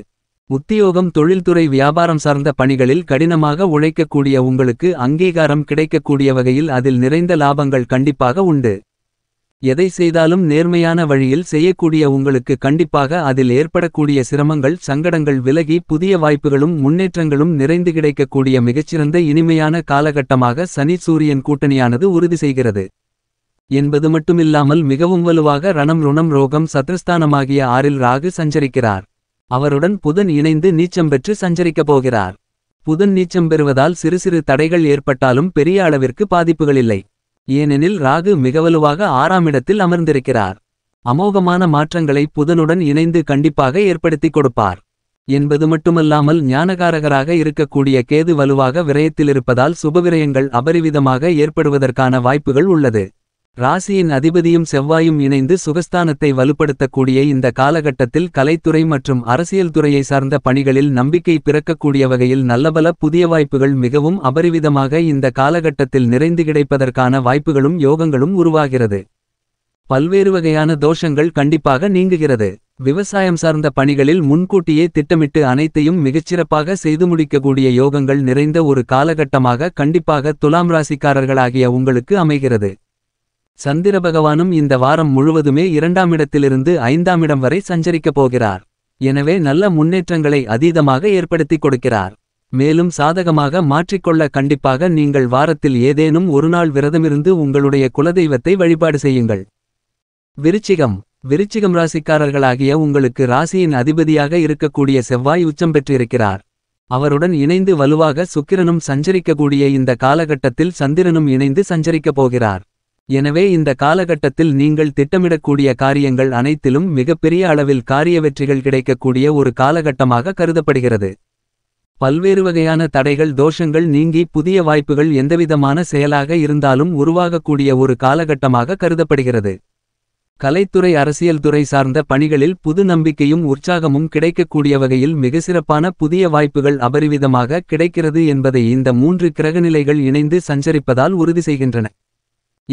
உத்தியோகம் தொழில்துறை வியாபாரம் சார்ந்த பணிகளில் கடினமாக உழைக்கக்கூடிய உங்களுக்கு அங்கீகாரம் கிடைக்கக்கூடிய வகையில் அதில் நிறைந்த லாபங்கள் கண்டிப்பாக உண்டு எதை செய்தாலும் நேர்மையான வழியில் செய்யக்கூடிய உங்களுக்கு கண்டிப்பாக அதில் ஏற்படக்கூடிய சிரமங்கள் சங்கடங்கள் விலகி புதிய வாய்ப்புகளும் முன்னேற்றங்களும் நிறைந்து கிடைக்கக்கூடிய மிகச்சிறந்த இனிமையான காலகட்டமாக சனி சூரியன் கூட்டணியானது உறுதி செய்கிறது என்பது மட்டுமில்லாமல் மிகவும் வலுவாக ரணம் ருணம் ரோகம் சத்ருஸ்தானமாகிய ஆறில் ராகு சஞ்சரிக்கிறார் அவருடன் புதன் இணைந்து நீச்சம் பெற்று சஞ்சரிக்கப் போகிறார் புதன் நீச்சம் பெறுவதால் சிறு சிறு தடைகள் ஏற்பட்டாலும் பெரிய அளவிற்கு இல்லை ஏனெனில் ராகு மிகவலுவாக ஆறாம் இடத்தில் அமர்ந்திருக்கிறார் அமோகமான மாற்றங்களை புதனுடன் இணைந்து கண்டிப்பாக ஏற்படுத்திக் கொடுப்பார் என்பது மட்டுமல்லாமல் ஞானகாரகராக இருக்கக்கூடிய கேது வலுவாக விரயத்தில் இருப்பதால் சுபவிரயங்கள் அபரிவிதமாக ஏற்படுவதற்கான வாய்ப்புகள் உள்ளது ராசியின் அதிபதியும் செவ்வாயும் இணைந்து சுகஸ்தானத்தை வலுப்படுத்தக்கூடிய இந்த காலகட்டத்தில் கலைத்துறை மற்றும் அரசியல் துறையை சார்ந்த பணிகளில் நம்பிக்கை பிறக்கக்கூடிய வகையில் நல்லபல புதிய வாய்ப்புகள் மிகவும் அபரிவிதமாக இந்த காலகட்டத்தில் நிறைந்து கிடைப்பதற்கான வாய்ப்புகளும் யோகங்களும் உருவாகிறது பல்வேறு வகையான தோஷங்கள் கண்டிப்பாக நீங்குகிறது விவசாயம் சார்ந்த பணிகளில் முன்கூட்டியே திட்டமிட்டு அனைத்தையும் மிகச்சிறப்பாக செய்து முடிக்கக்கூடிய யோகங்கள் நிறைந்த ஒரு காலகட்டமாக கண்டிப்பாக துலாம் ராசிக்காரர்களாகிய உங்களுக்கு அமைகிறது சந்திர பகவானும் இந்த வாரம் முழுவதுமே இரண்டாம் இடத்திலிருந்து ஐந்தாம் இடம் வரை சஞ்சரிக்கப் போகிறார் எனவே நல்ல முன்னேற்றங்களை அதீதமாக ஏற்படுத்திக் கொடுக்கிறார் மேலும் சாதகமாக மாற்றிக்கொள்ள கண்டிப்பாக நீங்கள் வாரத்தில் ஏதேனும் ஒருநாள் விரதமிருந்து உங்களுடைய குலதெய்வத்தை வழிபாடு செய்யுங்கள் விருச்சிகம் விருச்சிகம் ராசிக்காரர்களாகிய உங்களுக்கு ராசியின் அதிபதியாக இருக்கக்கூடிய செவ்வாய் உச்சம் பெற்றிருக்கிறார் அவருடன் இணைந்து வலுவாக சுக்கிரனும் சஞ்சரிக்கக்கூடிய இந்த காலகட்டத்தில் சந்திரனும் இணைந்து சஞ்சரிக்கப் போகிறார் எனவே இந்த காலகட்டத்தில் நீங்கள் திட்டமிடக்கூடிய காரியங்கள் அனைத்திலும் மிகப்பெரிய அளவில் காரிய வெற்றிகள் கிடைக்கக்கூடிய ஒரு காலகட்டமாக கருதப்படுகிறது பல்வேறு வகையான தடைகள் தோஷங்கள் நீங்கி புதிய வாய்ப்புகள் எந்தவிதமான செயலாக இருந்தாலும் உருவாகக்கூடிய ஒரு காலகட்டமாக கருதப்படுகிறது கலைத்துறை அரசியல் துறை சார்ந்த பணிகளில் புது நம்பிக்கையும் உற்சாகமும் கிடைக்கக்கூடிய வகையில் மிக சிறப்பான புதிய வாய்ப்புகள் அபரிவிதமாக கிடைக்கிறது என்பதை இந்த மூன்று கிரகநிலைகள் இணைந்து சஞ்சரிப்பதால் உறுதி செய்கின்றன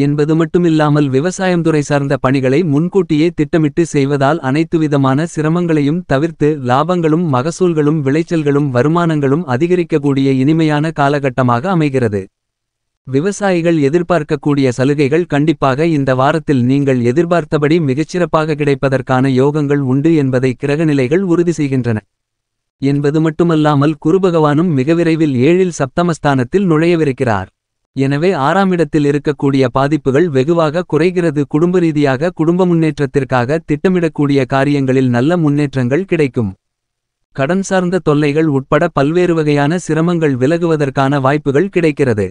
என்பது மட்டுமில்லாமல் விவசாயம் துறை சார்ந்த பணிகளை முன்கூட்டியே திட்டமிட்டு செய்வதால் அனைத்து விதமான சிரமங்களையும் தவிர்த்து லாபங்களும் மகசூல்களும் விளைச்சல்களும் வருமானங்களும் அதிகரிக்கக்கூடிய இனிமையான காலகட்டமாக அமைகிறது விவசாயிகள் எதிர்பார்க்கக்கூடிய சலுகைகள் கண்டிப்பாக இந்த வாரத்தில் நீங்கள் எதிர்பார்த்தபடி மிகச்சிறப்பாக கிடைப்பதற்கான யோகங்கள் உண்டு என்பதை கிரகநிலைகள் உறுதி செய்கின்றன என்பது மட்டுமல்லாமல் குருபகவானும் மிக விரைவில் ஏழில் சப்தமஸ்தானத்தில் நுழையவிருக்கிறார் எனவே ஆறாம் இடத்தில் இருக்கக்கூடிய பாதிப்புகள் வெகுவாக குறைகிறது குடும்ப ரீதியாக குடும்ப முன்னேற்றத்திற்காக திட்டமிடக்கூடிய காரியங்களில் நல்ல முன்னேற்றங்கள் கிடைக்கும் கடன் சார்ந்த தொல்லைகள் உட்பட பல்வேறு வகையான சிரமங்கள் விலகுவதற்கான வாய்ப்புகள் கிடைக்கிறது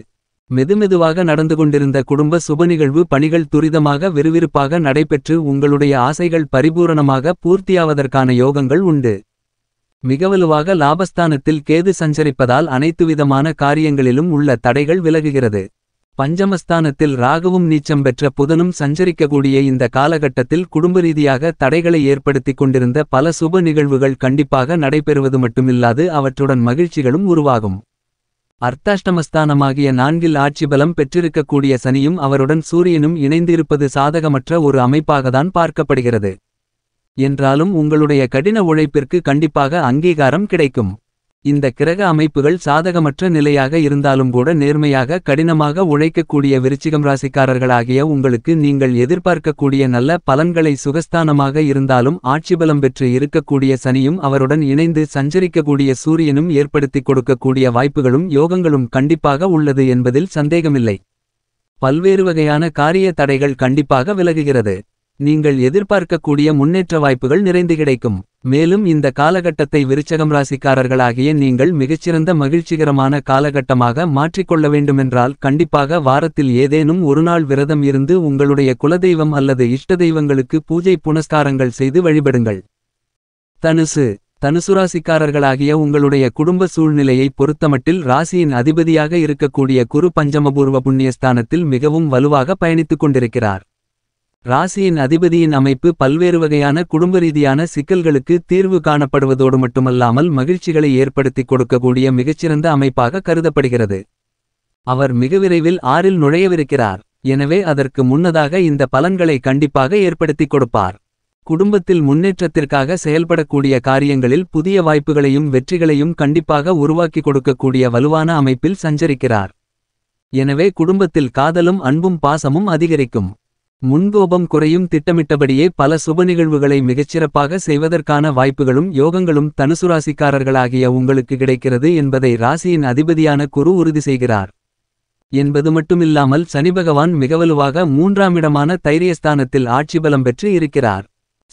மெதுமெதுவாக நடந்து கொண்டிருந்த குடும்ப சுப நிகழ்வு பணிகள் துரிதமாக விறுவிறுப்பாக நடைபெற்று உங்களுடைய ஆசைகள் பரிபூரணமாக பூர்த்தியாவதற்கான யோகங்கள் உண்டு மிகவலுவாக லாபஸ்தானத்தில் கேது சஞ்சரிப்பதால் அனைத்து விதமான காரியங்களிலும் உள்ள தடைகள் விலகுகிறது பஞ்சமஸ்தானத்தில் ராகுவும் நீச்சம் பெற்ற புதனும் சஞ்சரிக்கக்கூடிய இந்த காலகட்டத்தில் குடும்ப ரீதியாக தடைகளை ஏற்படுத்திக் கொண்டிருந்த பல சுப நிகழ்வுகள் கண்டிப்பாக நடைபெறுவது மட்டுமில்லாது அவற்றுடன் மகிழ்ச்சிகளும் உருவாகும் அர்த்தாஷ்டமஸ்தானமாகிய நான்கில் ஆட்சி பலம் பெற்றிருக்கக்கூடிய சனியும் அவருடன் சூரியனும் இணைந்திருப்பது சாதகமற்ற ஒரு அமைப்பாகத்தான் பார்க்கப்படுகிறது என்றாலும் உங்களுடைய கடின உழைப்பிற்கு கண்டிப்பாக அங்கீகாரம் கிடைக்கும் இந்த கிரக அமைப்புகள் சாதகமற்ற நிலையாக இருந்தாலும் கூட நேர்மையாக கடினமாக உழைக்கக்கூடிய விருச்சிகம் ராசிக்காரர்களாகிய உங்களுக்கு நீங்கள் எதிர்பார்க்கக்கூடிய நல்ல பலன்களை சுகஸ்தானமாக இருந்தாலும் ஆட்சிபலம் பெற்று இருக்கக்கூடிய சனியும் அவருடன் இணைந்து சஞ்சரிக்கக்கூடிய சூரியனும் ஏற்படுத்தி கொடுக்கக்கூடிய வாய்ப்புகளும் யோகங்களும் கண்டிப்பாக உள்ளது என்பதில் சந்தேகமில்லை பல்வேறு வகையான காரிய தடைகள் கண்டிப்பாக விலகுகிறது நீங்கள் எதிர்பார்க்கக்கூடிய முன்னேற்ற வாய்ப்புகள் நிறைந்து கிடைக்கும் மேலும் இந்த காலகட்டத்தை விருச்சகம் ராசிக்காரர்களாகிய நீங்கள் மிகச்சிறந்த மகிழ்ச்சிகரமான காலகட்டமாக மாற்றிக்கொள்ள வேண்டுமென்றால் கண்டிப்பாக வாரத்தில் ஏதேனும் ஒருநாள் விரதம் இருந்து உங்களுடைய குலதெய்வம் அல்லது இஷ்ட தெய்வங்களுக்கு பூஜை புனஸ்காரங்கள் செய்து வழிபடுங்கள் தனுசு தனுசுராசிக்காரர்களாகிய உங்களுடைய குடும்ப சூழ்நிலையை பொறுத்தமட்டில் ராசியின் அதிபதியாக இருக்கக்கூடிய குரு பஞ்சமபூர்வ புண்ணியஸ்தானத்தில் மிகவும் வலுவாக பயணித்துக் கொண்டிருக்கிறார் ராசியின் அதிபதியின் அமைப்பு பல்வேறு வகையான குடும்ப ரீதியான சிக்கல்களுக்கு தீர்வு காணப்படுவதோடு மட்டுமல்லாமல் மகிழ்ச்சிகளை ஏற்படுத்தி கொடுக்கக்கூடிய மிகச்சிறந்த அமைப்பாக கருதப்படுகிறது அவர் மிக விரைவில் ஆறில் நுழையவிருக்கிறார் எனவே அதற்கு முன்னதாக இந்த பலன்களை கண்டிப்பாக ஏற்படுத்தி கொடுப்பார் குடும்பத்தில் முன்னேற்றத்திற்காக செயல்படக்கூடிய காரியங்களில் புதிய வாய்ப்புகளையும் வெற்றிகளையும் கண்டிப்பாக உருவாக்கி கொடுக்கக்கூடிய வலுவான அமைப்பில் சஞ்சரிக்கிறார் எனவே குடும்பத்தில் காதலும் அன்பும் பாசமும் அதிகரிக்கும் முன்கோபம் குறையும் திட்டமிட்டபடியே பல சுப நிகழ்வுகளை மிகச்சிறப்பாக செய்வதற்கான வாய்ப்புகளும் யோகங்களும் தனுசு ராசிக்காரர்களாகிய உங்களுக்கு கிடைக்கிறது என்பதை ராசியின் அதிபதியான குரு உறுதி செய்கிறார் என்பது மட்டுமில்லாமல் சனிபகவான் மிகவலுவாக இடமான தைரியஸ்தானத்தில் ஆட்சி பலம் பெற்று இருக்கிறார்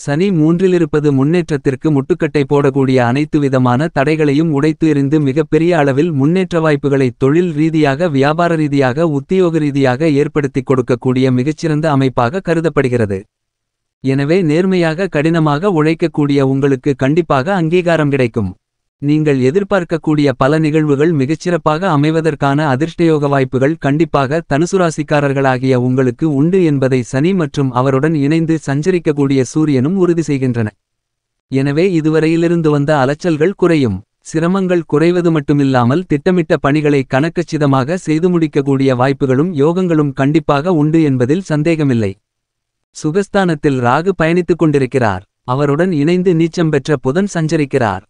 சனி மூன்றிலிருப்பது முன்னேற்றத்திற்கு முட்டுக்கட்டை போடக்கூடிய அனைத்து விதமான தடைகளையும் உடைத்து எறிந்து மிகப்பெரிய அளவில் முன்னேற்ற வாய்ப்புகளை தொழில் ரீதியாக வியாபார ரீதியாக உத்தியோக ரீதியாக ஏற்படுத்திக் கொடுக்கக்கூடிய மிகச்சிறந்த அமைப்பாக கருதப்படுகிறது எனவே நேர்மையாக கடினமாக உழைக்கக்கூடிய உங்களுக்கு கண்டிப்பாக அங்கீகாரம் கிடைக்கும் நீங்கள் எதிர்பார்க்கக்கூடிய பல நிகழ்வுகள் மிகச்சிறப்பாக அமைவதற்கான அதிர்ஷ்டயோக வாய்ப்புகள் கண்டிப்பாக தனுசுராசிக்காரர்களாகிய உங்களுக்கு உண்டு என்பதை சனி மற்றும் அவருடன் இணைந்து சஞ்சரிக்கக்கூடிய சூரியனும் உறுதி செய்கின்றன எனவே இதுவரையிலிருந்து வந்த அலைச்சல்கள் குறையும் சிரமங்கள் குறைவது மட்டுமில்லாமல் திட்டமிட்ட பணிகளை கணக்கச்சிதமாக செய்து முடிக்கக்கூடிய வாய்ப்புகளும் யோகங்களும் கண்டிப்பாக உண்டு என்பதில் சந்தேகமில்லை சுகஸ்தானத்தில் ராகு பயணித்துக் கொண்டிருக்கிறார் அவருடன் இணைந்து நீச்சம் பெற்ற புதன் சஞ்சரிக்கிறார்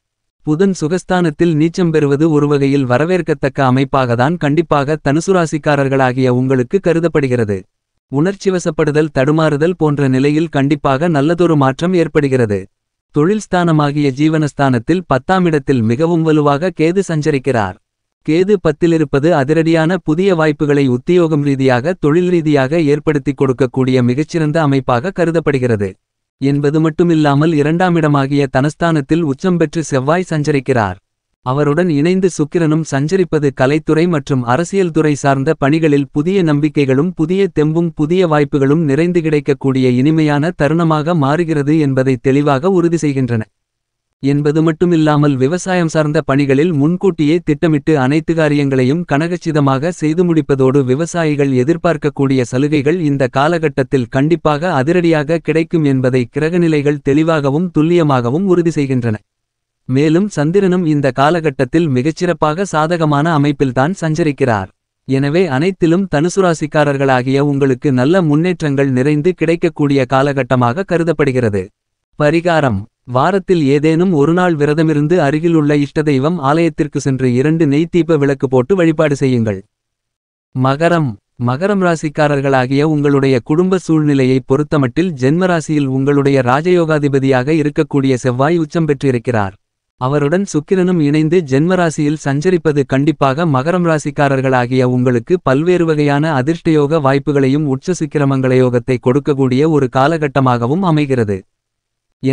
புதன் சுகஸ்தானத்தில் நீச்சம் பெறுவது ஒருவகையில் வரவேற்கத்தக்க அமைப்பாகத்தான் கண்டிப்பாக தனுசுராசிக்காரர்களாகிய உங்களுக்கு கருதப்படுகிறது உணர்ச்சிவசப்படுதல் தடுமாறுதல் போன்ற நிலையில் கண்டிப்பாக நல்லதொரு மாற்றம் ஏற்படுகிறது தொழில்ஸ்தானமாகிய ஜீவனஸ்தானத்தில் பத்தாம் இடத்தில் மிகவும் வலுவாக கேது சஞ்சரிக்கிறார் கேது பத்திலிருப்பது அதிரடியான புதிய வாய்ப்புகளை உத்தியோகம் ரீதியாக தொழில் ரீதியாக ஏற்படுத்திக் கொடுக்கக்கூடிய மிகச்சிறந்த அமைப்பாக கருதப்படுகிறது என்பது மட்டுமில்லாமல் இரண்டாம் இடமாகிய தனஸ்தானத்தில் உச்சம் பெற்று செவ்வாய் சஞ்சரிக்கிறார் அவருடன் இணைந்து சுக்கிரனும் சஞ்சரிப்பது கலைத்துறை மற்றும் அரசியல் துறை சார்ந்த பணிகளில் புதிய நம்பிக்கைகளும் புதிய தெம்பும் புதிய வாய்ப்புகளும் நிறைந்து கிடைக்கக்கூடிய இனிமையான தருணமாக மாறுகிறது என்பதை தெளிவாக உறுதி செய்கின்றன என்பது மட்டுமில்லாமல் விவசாயம் சார்ந்த பணிகளில் முன்கூட்டியே திட்டமிட்டு அனைத்து காரியங்களையும் கனகச்சிதமாக செய்து முடிப்பதோடு விவசாயிகள் எதிர்பார்க்கக்கூடிய சலுகைகள் இந்த காலகட்டத்தில் கண்டிப்பாக அதிரடியாக கிடைக்கும் என்பதை கிரகநிலைகள் தெளிவாகவும் துல்லியமாகவும் உறுதி செய்கின்றன மேலும் சந்திரனும் இந்த காலகட்டத்தில் மிகச்சிறப்பாக சாதகமான அமைப்பில்தான் சஞ்சரிக்கிறார் எனவே அனைத்திலும் தனுசுராசிக்காரர்களாகிய உங்களுக்கு நல்ல முன்னேற்றங்கள் நிறைந்து கிடைக்கக்கூடிய காலகட்டமாக கருதப்படுகிறது பரிகாரம் வாரத்தில் ஏதேனும் ஒருநாள் விரதமிருந்து அருகிலுள்ள இஷ்டதெய்வம் ஆலயத்திற்கு சென்று இரண்டு நெய்த்தீப விளக்கு போட்டு வழிபாடு செய்யுங்கள் மகரம் மகரம் ராசிக்காரர்களாகிய உங்களுடைய குடும்ப சூழ்நிலையை பொறுத்தமட்டில் ஜென்மராசியில் உங்களுடைய ராஜயோகாதிபதியாக இருக்கக்கூடிய செவ்வாய் உச்சம் பெற்றிருக்கிறார் அவருடன் சுக்கிரனும் இணைந்து ஜென்மராசியில் சஞ்சரிப்பது கண்டிப்பாக மகரம் ராசிக்காரர்களாகிய உங்களுக்கு பல்வேறு வகையான அதிர்ஷ்டயோக வாய்ப்புகளையும் உச்ச சிக்கிரமங்கள யோகத்தை கொடுக்கக்கூடிய ஒரு காலகட்டமாகவும் அமைகிறது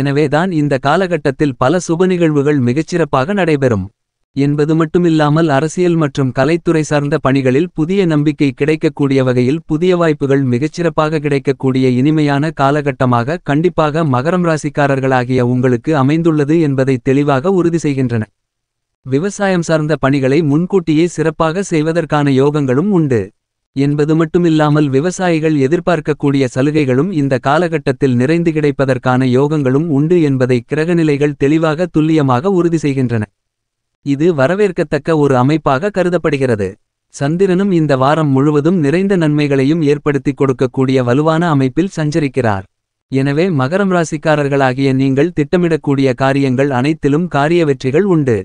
எனவேதான் இந்த காலகட்டத்தில் பல சுப நிகழ்வுகள் மிகச்சிறப்பாக நடைபெறும் என்பது மட்டுமில்லாமல் அரசியல் மற்றும் கலைத்துறை சார்ந்த பணிகளில் புதிய நம்பிக்கை கிடைக்கக்கூடிய வகையில் புதிய வாய்ப்புகள் மிகச்சிறப்பாக கிடைக்கக்கூடிய இனிமையான காலகட்டமாக கண்டிப்பாக மகரம் ராசிக்காரர்களாகிய உங்களுக்கு அமைந்துள்ளது என்பதை தெளிவாக உறுதி செய்கின்றன விவசாயம் சார்ந்த பணிகளை முன்கூட்டியே சிறப்பாக செய்வதற்கான யோகங்களும் உண்டு என்பது மட்டுமில்லாமல் விவசாயிகள் எதிர்பார்க்கக்கூடிய சலுகைகளும் இந்த காலகட்டத்தில் நிறைந்து கிடைப்பதற்கான யோகங்களும் உண்டு என்பதை கிரகநிலைகள் தெளிவாக துல்லியமாக உறுதி செய்கின்றன இது வரவேற்கத்தக்க ஒரு அமைப்பாக கருதப்படுகிறது சந்திரனும் இந்த வாரம் முழுவதும் நிறைந்த நன்மைகளையும் ஏற்படுத்திக் கொடுக்கக்கூடிய வலுவான அமைப்பில் சஞ்சரிக்கிறார் எனவே மகரம் ராசிக்காரர்களாகிய நீங்கள் திட்டமிடக்கூடிய காரியங்கள் அனைத்திலும் காரிய வெற்றிகள் உண்டு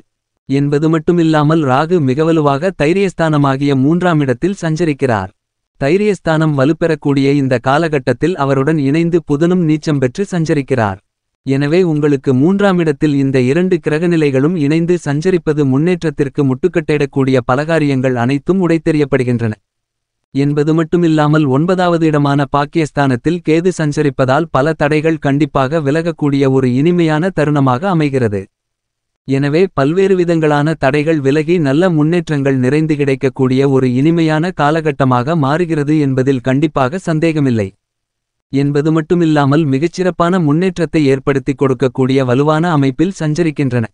என்பது மட்டுமில்லாமல் ராகு மிகவலுவாக தைரியஸ்தானமாகிய மூன்றாம் இடத்தில் சஞ்சரிக்கிறார் தைரியஸ்தானம் வலுப்பெறக்கூடிய இந்த காலகட்டத்தில் அவருடன் இணைந்து புதனும் நீச்சம் பெற்று சஞ்சரிக்கிறார் எனவே உங்களுக்கு மூன்றாம் இடத்தில் இந்த இரண்டு கிரகநிலைகளும் இணைந்து சஞ்சரிப்பது முன்னேற்றத்திற்கு முட்டுக்கட்டையிடக்கூடிய பலகாரியங்கள் அனைத்தும் உடைத்தெறியப்படுகின்றன என்பது மட்டுமில்லாமல் ஒன்பதாவது இடமான பாக்கியஸ்தானத்தில் கேது சஞ்சரிப்பதால் பல தடைகள் கண்டிப்பாக விலகக்கூடிய ஒரு இனிமையான தருணமாக அமைகிறது எனவே பல்வேறு விதங்களான தடைகள் விலகி நல்ல முன்னேற்றங்கள் நிறைந்து கிடைக்கக்கூடிய ஒரு இனிமையான காலகட்டமாக மாறுகிறது என்பதில் கண்டிப்பாக சந்தேகமில்லை என்பது மட்டுமில்லாமல் மிகச்சிறப்பான முன்னேற்றத்தை ஏற்படுத்திக் கொடுக்கக்கூடிய வலுவான அமைப்பில் சஞ்சரிக்கின்றன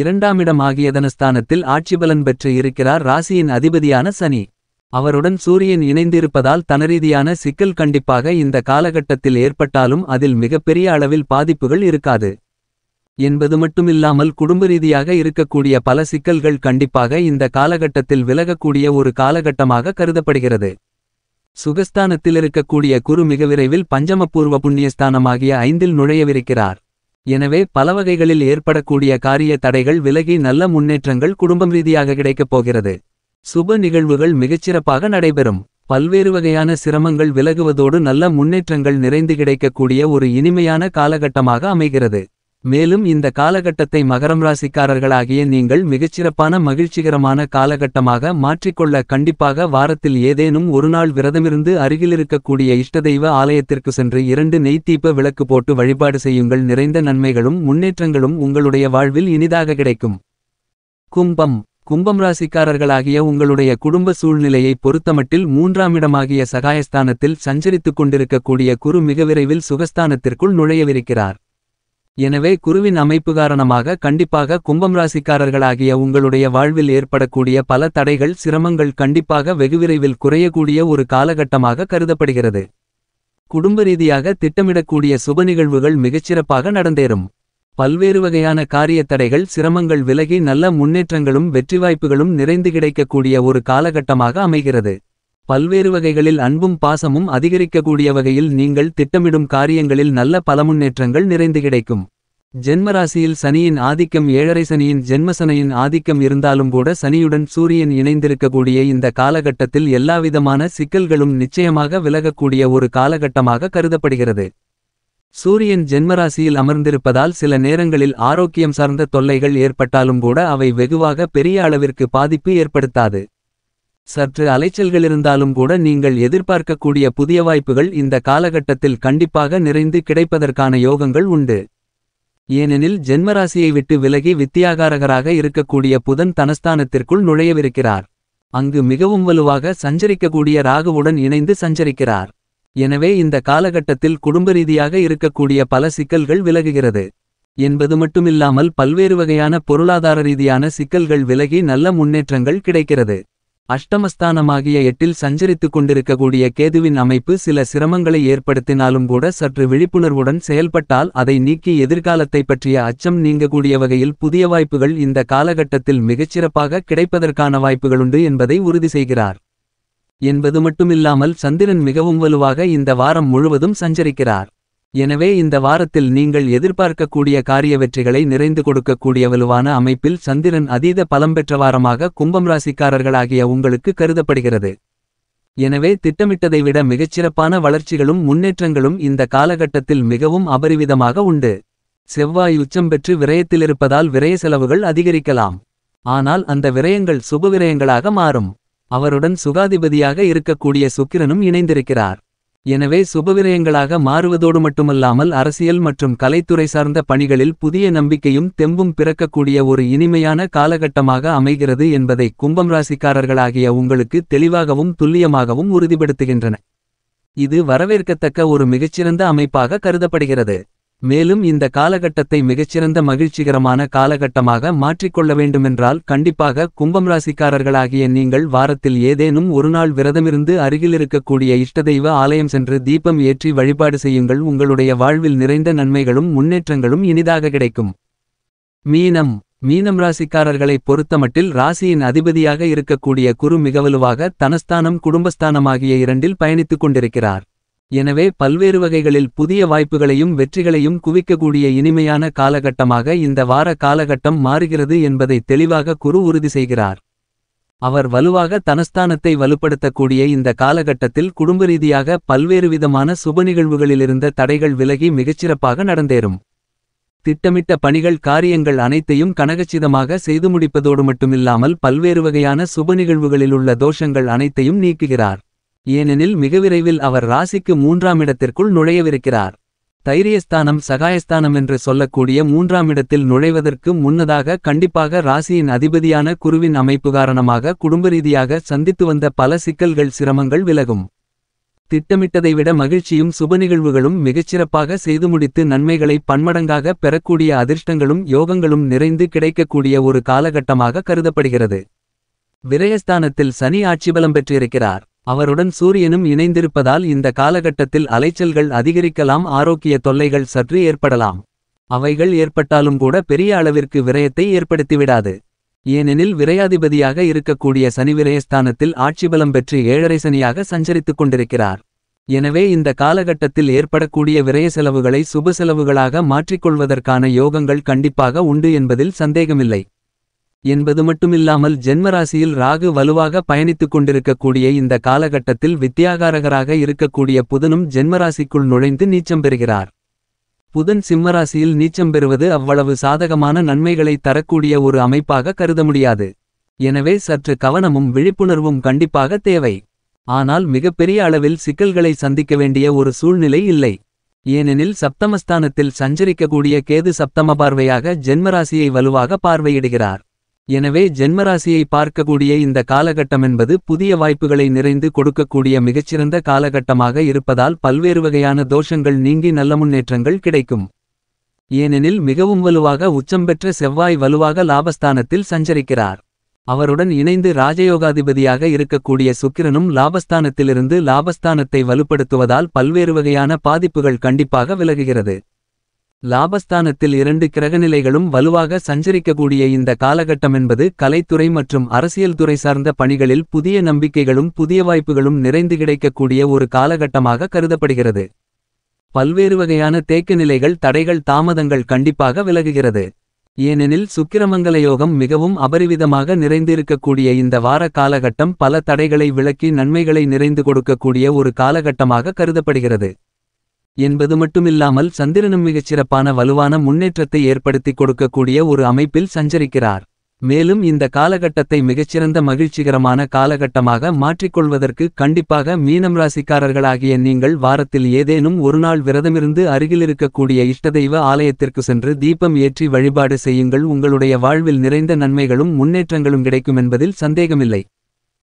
இடம் ஆகியதன ஸ்தானத்தில் ஆட்சிபலன் பெற்று இருக்கிறார் ராசியின் அதிபதியான சனி அவருடன் சூரியன் இணைந்திருப்பதால் தனரீதியான சிக்கல் கண்டிப்பாக இந்த காலகட்டத்தில் ஏற்பட்டாலும் அதில் மிகப்பெரிய அளவில் பாதிப்புகள் இருக்காது என்பது மட்டுமில்லாமல் குடும்ப ரீதியாக இருக்கக்கூடிய பல சிக்கல்கள் கண்டிப்பாக இந்த காலகட்டத்தில் விலகக்கூடிய ஒரு காலகட்டமாக கருதப்படுகிறது சுகஸ்தானத்தில் இருக்கக்கூடிய குரு மிக விரைவில் பஞ்சமபூர்வ புண்ணியஸ்தானமாகிய ஐந்தில் நுழையவிருக்கிறார் எனவே பலவகைகளில் ஏற்படக்கூடிய காரிய தடைகள் விலகி நல்ல முன்னேற்றங்கள் குடும்பம் ரீதியாக கிடைக்கப் போகிறது சுப நிகழ்வுகள் மிகச்சிறப்பாக நடைபெறும் பல்வேறு வகையான சிரமங்கள் விலகுவதோடு நல்ல முன்னேற்றங்கள் நிறைந்து கிடைக்கக்கூடிய ஒரு இனிமையான காலகட்டமாக அமைகிறது மேலும் இந்த காலகட்டத்தை மகரம் ராசிக்காரர்களாகிய நீங்கள் மிகச்சிறப்பான மகிழ்ச்சிகரமான காலகட்டமாக மாற்றிக்கொள்ள கண்டிப்பாக வாரத்தில் ஏதேனும் ஒருநாள் விரதமிருந்து அருகிலிருக்கக்கூடிய இஷ்டதெய்வ ஆலயத்திற்கு சென்று இரண்டு நெய்த்தீப்ப விளக்கு போட்டு வழிபாடு செய்யுங்கள் நிறைந்த நன்மைகளும் முன்னேற்றங்களும் உங்களுடைய வாழ்வில் இனிதாக கிடைக்கும் கும்பம் கும்பம் ராசிக்காரர்களாகிய உங்களுடைய குடும்ப சூழ்நிலையை பொறுத்தமட்டில் மூன்றாம் இடமாகிய சகாயஸ்தானத்தில் சஞ்சரித்துக் கொண்டிருக்கக்கூடிய குரு மிக விரைவில் சுகஸ்தானத்திற்குள் நுழையவிருக்கிறார் எனவே குருவின் அமைப்பு காரணமாக கண்டிப்பாக கும்பம் ராசிக்காரர்களாகிய உங்களுடைய வாழ்வில் ஏற்படக்கூடிய பல தடைகள் சிரமங்கள் கண்டிப்பாக வெகுவிரைவில் குறையக்கூடிய ஒரு காலகட்டமாக கருதப்படுகிறது குடும்ப ரீதியாக திட்டமிடக்கூடிய சுப நிகழ்வுகள் மிகச்சிறப்பாக நடந்தேறும் பல்வேறு வகையான காரிய தடைகள் சிரமங்கள் விலகி நல்ல முன்னேற்றங்களும் வெற்றி வாய்ப்புகளும் நிறைந்து கிடைக்கக்கூடிய ஒரு காலகட்டமாக அமைகிறது பல்வேறு வகைகளில் அன்பும் பாசமும் அதிகரிக்கக்கூடிய வகையில் நீங்கள் திட்டமிடும் காரியங்களில் நல்ல பல முன்னேற்றங்கள் நிறைந்து கிடைக்கும் ஜென்மராசியில் சனியின் ஆதிக்கம் ஏழரை சனியின் ஜென்மசனையின் ஆதிக்கம் இருந்தாலும் கூட சனியுடன் சூரியன் இணைந்திருக்கக்கூடிய இந்த காலகட்டத்தில் எல்லாவிதமான சிக்கல்களும் நிச்சயமாக விலகக்கூடிய ஒரு காலகட்டமாக கருதப்படுகிறது சூரியன் ஜென்மராசியில் அமர்ந்திருப்பதால் சில நேரங்களில் ஆரோக்கியம் சார்ந்த தொல்லைகள் ஏற்பட்டாலும் கூட அவை வெகுவாக பெரிய அளவிற்கு பாதிப்பு ஏற்படுத்தாது சற்று அலைச்சல்கள் இருந்தாலும் கூட நீங்கள் எதிர்பார்க்கக்கூடிய புதிய வாய்ப்புகள் இந்த காலகட்டத்தில் கண்டிப்பாக நிறைந்து கிடைப்பதற்கான யோகங்கள் உண்டு ஏனெனில் ஜென்மராசியை விட்டு விலகி வித்தியாகாரகராக இருக்கக்கூடிய புதன் தனஸ்தானத்திற்குள் நுழையவிருக்கிறார் அங்கு மிகவும் வலுவாக சஞ்சரிக்கக்கூடிய ராகுவுடன் இணைந்து சஞ்சரிக்கிறார் எனவே இந்த காலகட்டத்தில் குடும்ப ரீதியாக இருக்கக்கூடிய பல சிக்கல்கள் விலகுகிறது என்பது மட்டுமில்லாமல் பல்வேறு வகையான பொருளாதார ரீதியான சிக்கல்கள் விலகி நல்ல முன்னேற்றங்கள் கிடைக்கிறது அஷ்டமஸ்தானமாகிய எட்டில் சஞ்சரித்துக் கொண்டிருக்கக்கூடிய கேதுவின் அமைப்பு சில சிரமங்களை ஏற்படுத்தினாலும் கூட சற்று விழிப்புணர்வுடன் செயல்பட்டால் அதை நீக்கி எதிர்காலத்தை பற்றிய அச்சம் நீங்கக்கூடிய வகையில் புதிய வாய்ப்புகள் இந்த காலகட்டத்தில் மிகச்சிறப்பாக கிடைப்பதற்கான வாய்ப்புகளுண்டு என்பதை உறுதி செய்கிறார் என்பது மட்டுமில்லாமல் சந்திரன் மிகவும் வலுவாக இந்த வாரம் முழுவதும் சஞ்சரிக்கிறார் எனவே இந்த வாரத்தில் நீங்கள் எதிர்பார்க்கக்கூடிய காரிய வெற்றிகளை நிறைந்து கொடுக்கக்கூடிய வலுவான அமைப்பில் சந்திரன் அதீத பலம்பெற்ற வாரமாக கும்பம் ராசிக்காரர்களாகிய உங்களுக்கு கருதப்படுகிறது எனவே திட்டமிட்டதை விட மிகச்சிறப்பான வளர்ச்சிகளும் முன்னேற்றங்களும் இந்த காலகட்டத்தில் மிகவும் அபரிவிதமாக உண்டு செவ்வாய் உச்சம் பெற்று விரயத்திலிருப்பதால் விரய செலவுகள் அதிகரிக்கலாம் ஆனால் அந்த விரயங்கள் சுப விரயங்களாக மாறும் அவருடன் சுகாதிபதியாக இருக்கக்கூடிய சுக்கிரனும் இணைந்திருக்கிறார் எனவே சுபவிரயங்களாக மாறுவதோடு மட்டுமல்லாமல் அரசியல் மற்றும் கலைத்துறை சார்ந்த பணிகளில் புதிய நம்பிக்கையும் தெம்பும் பிறக்கக்கூடிய ஒரு இனிமையான காலகட்டமாக அமைகிறது என்பதை கும்பம் ராசிக்காரர்களாகிய உங்களுக்கு தெளிவாகவும் துல்லியமாகவும் உறுதிப்படுத்துகின்றன இது வரவேற்கத்தக்க ஒரு மிகச்சிறந்த அமைப்பாக கருதப்படுகிறது மேலும் இந்த காலகட்டத்தை மிகச்சிறந்த மகிழ்ச்சிகரமான காலகட்டமாக மாற்றிக்கொள்ள வேண்டுமென்றால் கண்டிப்பாக கும்பம் ராசிக்காரர்களாகிய நீங்கள் வாரத்தில் ஏதேனும் ஒருநாள் விரதமிருந்து அருகிலிருக்கக்கூடிய இஷ்டதெய்வ ஆலயம் சென்று தீபம் ஏற்றி வழிபாடு செய்யுங்கள் உங்களுடைய வாழ்வில் நிறைந்த நன்மைகளும் முன்னேற்றங்களும் இனிதாக கிடைக்கும் மீனம் மீனம் ராசிக்காரர்களை பொறுத்தமட்டில் ராசியின் அதிபதியாக இருக்கக்கூடிய குரு மிகவலுவாக தனஸ்தானம் குடும்பஸ்தானமாகிய இரண்டில் பயணித்துக் கொண்டிருக்கிறார் எனவே பல்வேறு வகைகளில் புதிய வாய்ப்புகளையும் வெற்றிகளையும் குவிக்கக்கூடிய இனிமையான காலகட்டமாக இந்த வார காலகட்டம் மாறுகிறது என்பதை தெளிவாக குரு உறுதி செய்கிறார் அவர் வலுவாக தனஸ்தானத்தை வலுப்படுத்தக்கூடிய இந்த காலகட்டத்தில் குடும்ப ரீதியாக பல்வேறு விதமான சுப நிகழ்வுகளிலிருந்த தடைகள் விலகி மிகச்சிறப்பாக நடந்தேறும் திட்டமிட்ட பணிகள் காரியங்கள் அனைத்தையும் கனகச்சிதமாக செய்து முடிப்பதோடு மட்டுமில்லாமல் பல்வேறு வகையான சுப நிகழ்வுகளில் உள்ள தோஷங்கள் அனைத்தையும் நீக்குகிறார் ஏனெனில் மிக விரைவில் அவர் ராசிக்கு மூன்றாம் இடத்திற்குள் நுழையவிருக்கிறார் தைரியஸ்தானம் சகாயஸ்தானம் என்று சொல்லக்கூடிய மூன்றாம் இடத்தில் நுழைவதற்கு முன்னதாக கண்டிப்பாக ராசியின் அதிபதியான குருவின் அமைப்பு காரணமாக குடும்ப ரீதியாக சந்தித்து வந்த பல சிக்கல்கள் சிரமங்கள் விலகும் திட்டமிட்டதை விட மகிழ்ச்சியும் சுப நிகழ்வுகளும் மிகச்சிறப்பாக செய்து முடித்து நன்மைகளை பன்மடங்காக பெறக்கூடிய அதிர்ஷ்டங்களும் யோகங்களும் நிறைந்து கிடைக்கக்கூடிய ஒரு காலகட்டமாக கருதப்படுகிறது விரயஸ்தானத்தில் சனி ஆட்சிபலம் பெற்றிருக்கிறார் அவருடன் சூரியனும் இணைந்திருப்பதால் இந்த காலகட்டத்தில் அலைச்சல்கள் அதிகரிக்கலாம் ஆரோக்கிய தொல்லைகள் சற்று ஏற்படலாம் அவைகள் ஏற்பட்டாலும் கூட பெரிய அளவிற்கு விரயத்தை ஏற்படுத்திவிடாது ஏனெனில் விரையாதிபதியாக இருக்கக்கூடிய சனி விரயஸ்தானத்தில் ஆட்சிபலம் பெற்று ஏழரை சனியாக சஞ்சரித்துக் கொண்டிருக்கிறார் எனவே இந்த காலகட்டத்தில் ஏற்படக்கூடிய விரய செலவுகளை சுப செலவுகளாக மாற்றிக்கொள்வதற்கான யோகங்கள் கண்டிப்பாக உண்டு என்பதில் சந்தேகமில்லை என்பது மட்டுமில்லாமல் ஜென்மராசியில் ராகு வலுவாக பயணித்துக் கொண்டிருக்கக்கூடிய இந்த காலகட்டத்தில் வித்தியாகாரகராக இருக்கக்கூடிய புதனும் ஜென்மராசிக்குள் நுழைந்து நீச்சம் பெறுகிறார் புதன் சிம்மராசியில் நீச்சம் பெறுவது அவ்வளவு சாதகமான நன்மைகளை தரக்கூடிய ஒரு அமைப்பாக கருத முடியாது எனவே சற்று கவனமும் விழிப்புணர்வும் கண்டிப்பாக தேவை ஆனால் மிகப்பெரிய அளவில் சிக்கல்களை சந்திக்க வேண்டிய ஒரு சூழ்நிலை இல்லை ஏனெனில் சப்தமஸ்தானத்தில் சஞ்சரிக்கக்கூடிய கேது சப்தம பார்வையாக ஜென்மராசியை வலுவாக பார்வையிடுகிறார் எனவே ஜென்மராசியை பார்க்கக்கூடிய இந்த காலகட்டமென்பது புதிய வாய்ப்புகளை நிறைந்து கொடுக்கக்கூடிய மிகச்சிறந்த காலகட்டமாக இருப்பதால் பல்வேறு வகையான தோஷங்கள் நீங்கி நல்ல முன்னேற்றங்கள் கிடைக்கும் ஏனெனில் மிகவும் வலுவாக உச்சம் பெற்ற செவ்வாய் வலுவாக லாபஸ்தானத்தில் சஞ்சரிக்கிறார் அவருடன் இணைந்து ராஜயோகாதிபதியாக இருக்கக்கூடிய சுக்கிரனும் லாபஸ்தானத்திலிருந்து லாபஸ்தானத்தை வலுப்படுத்துவதால் பல்வேறு வகையான பாதிப்புகள் கண்டிப்பாக விலகுகிறது லாபஸ்தானத்தில் இரண்டு கிரகநிலைகளும் வலுவாக சஞ்சரிக்கக்கூடிய இந்த காலகட்டம் என்பது கலைத்துறை மற்றும் அரசியல் துறை சார்ந்த பணிகளில் புதிய நம்பிக்கைகளும் புதிய வாய்ப்புகளும் நிறைந்து கிடைக்கக்கூடிய ஒரு காலகட்டமாக கருதப்படுகிறது பல்வேறு வகையான தேக்க நிலைகள் தடைகள் தாமதங்கள் கண்டிப்பாக விலகுகிறது ஏனெனில் சுக்கிரமங்கல யோகம் மிகவும் அபரிவிதமாக நிறைந்திருக்கக்கூடிய இந்த வார காலகட்டம் பல தடைகளை விளக்கி நன்மைகளை நிறைந்து கொடுக்கக்கூடிய ஒரு காலகட்டமாக கருதப்படுகிறது என்பது மட்டுமில்லாமல் சந்திரனும் மிகச் சிறப்பான வலுவான முன்னேற்றத்தை ஏற்படுத்தி கொடுக்கக்கூடிய ஒரு அமைப்பில் சஞ்சரிக்கிறார் மேலும் இந்த காலகட்டத்தை மிகச்சிறந்த மகிழ்ச்சிகரமான காலகட்டமாக மாற்றிக்கொள்வதற்கு கண்டிப்பாக மீனம் ராசிக்காரர்களாகிய நீங்கள் வாரத்தில் ஏதேனும் ஒருநாள் விரதமிருந்து அருகிலிருக்கக்கூடிய இஷ்டதெய்வ ஆலயத்திற்கு சென்று தீபம் ஏற்றி வழிபாடு செய்யுங்கள் உங்களுடைய வாழ்வில் நிறைந்த நன்மைகளும் முன்னேற்றங்களும் கிடைக்கும் என்பதில் சந்தேகமில்லை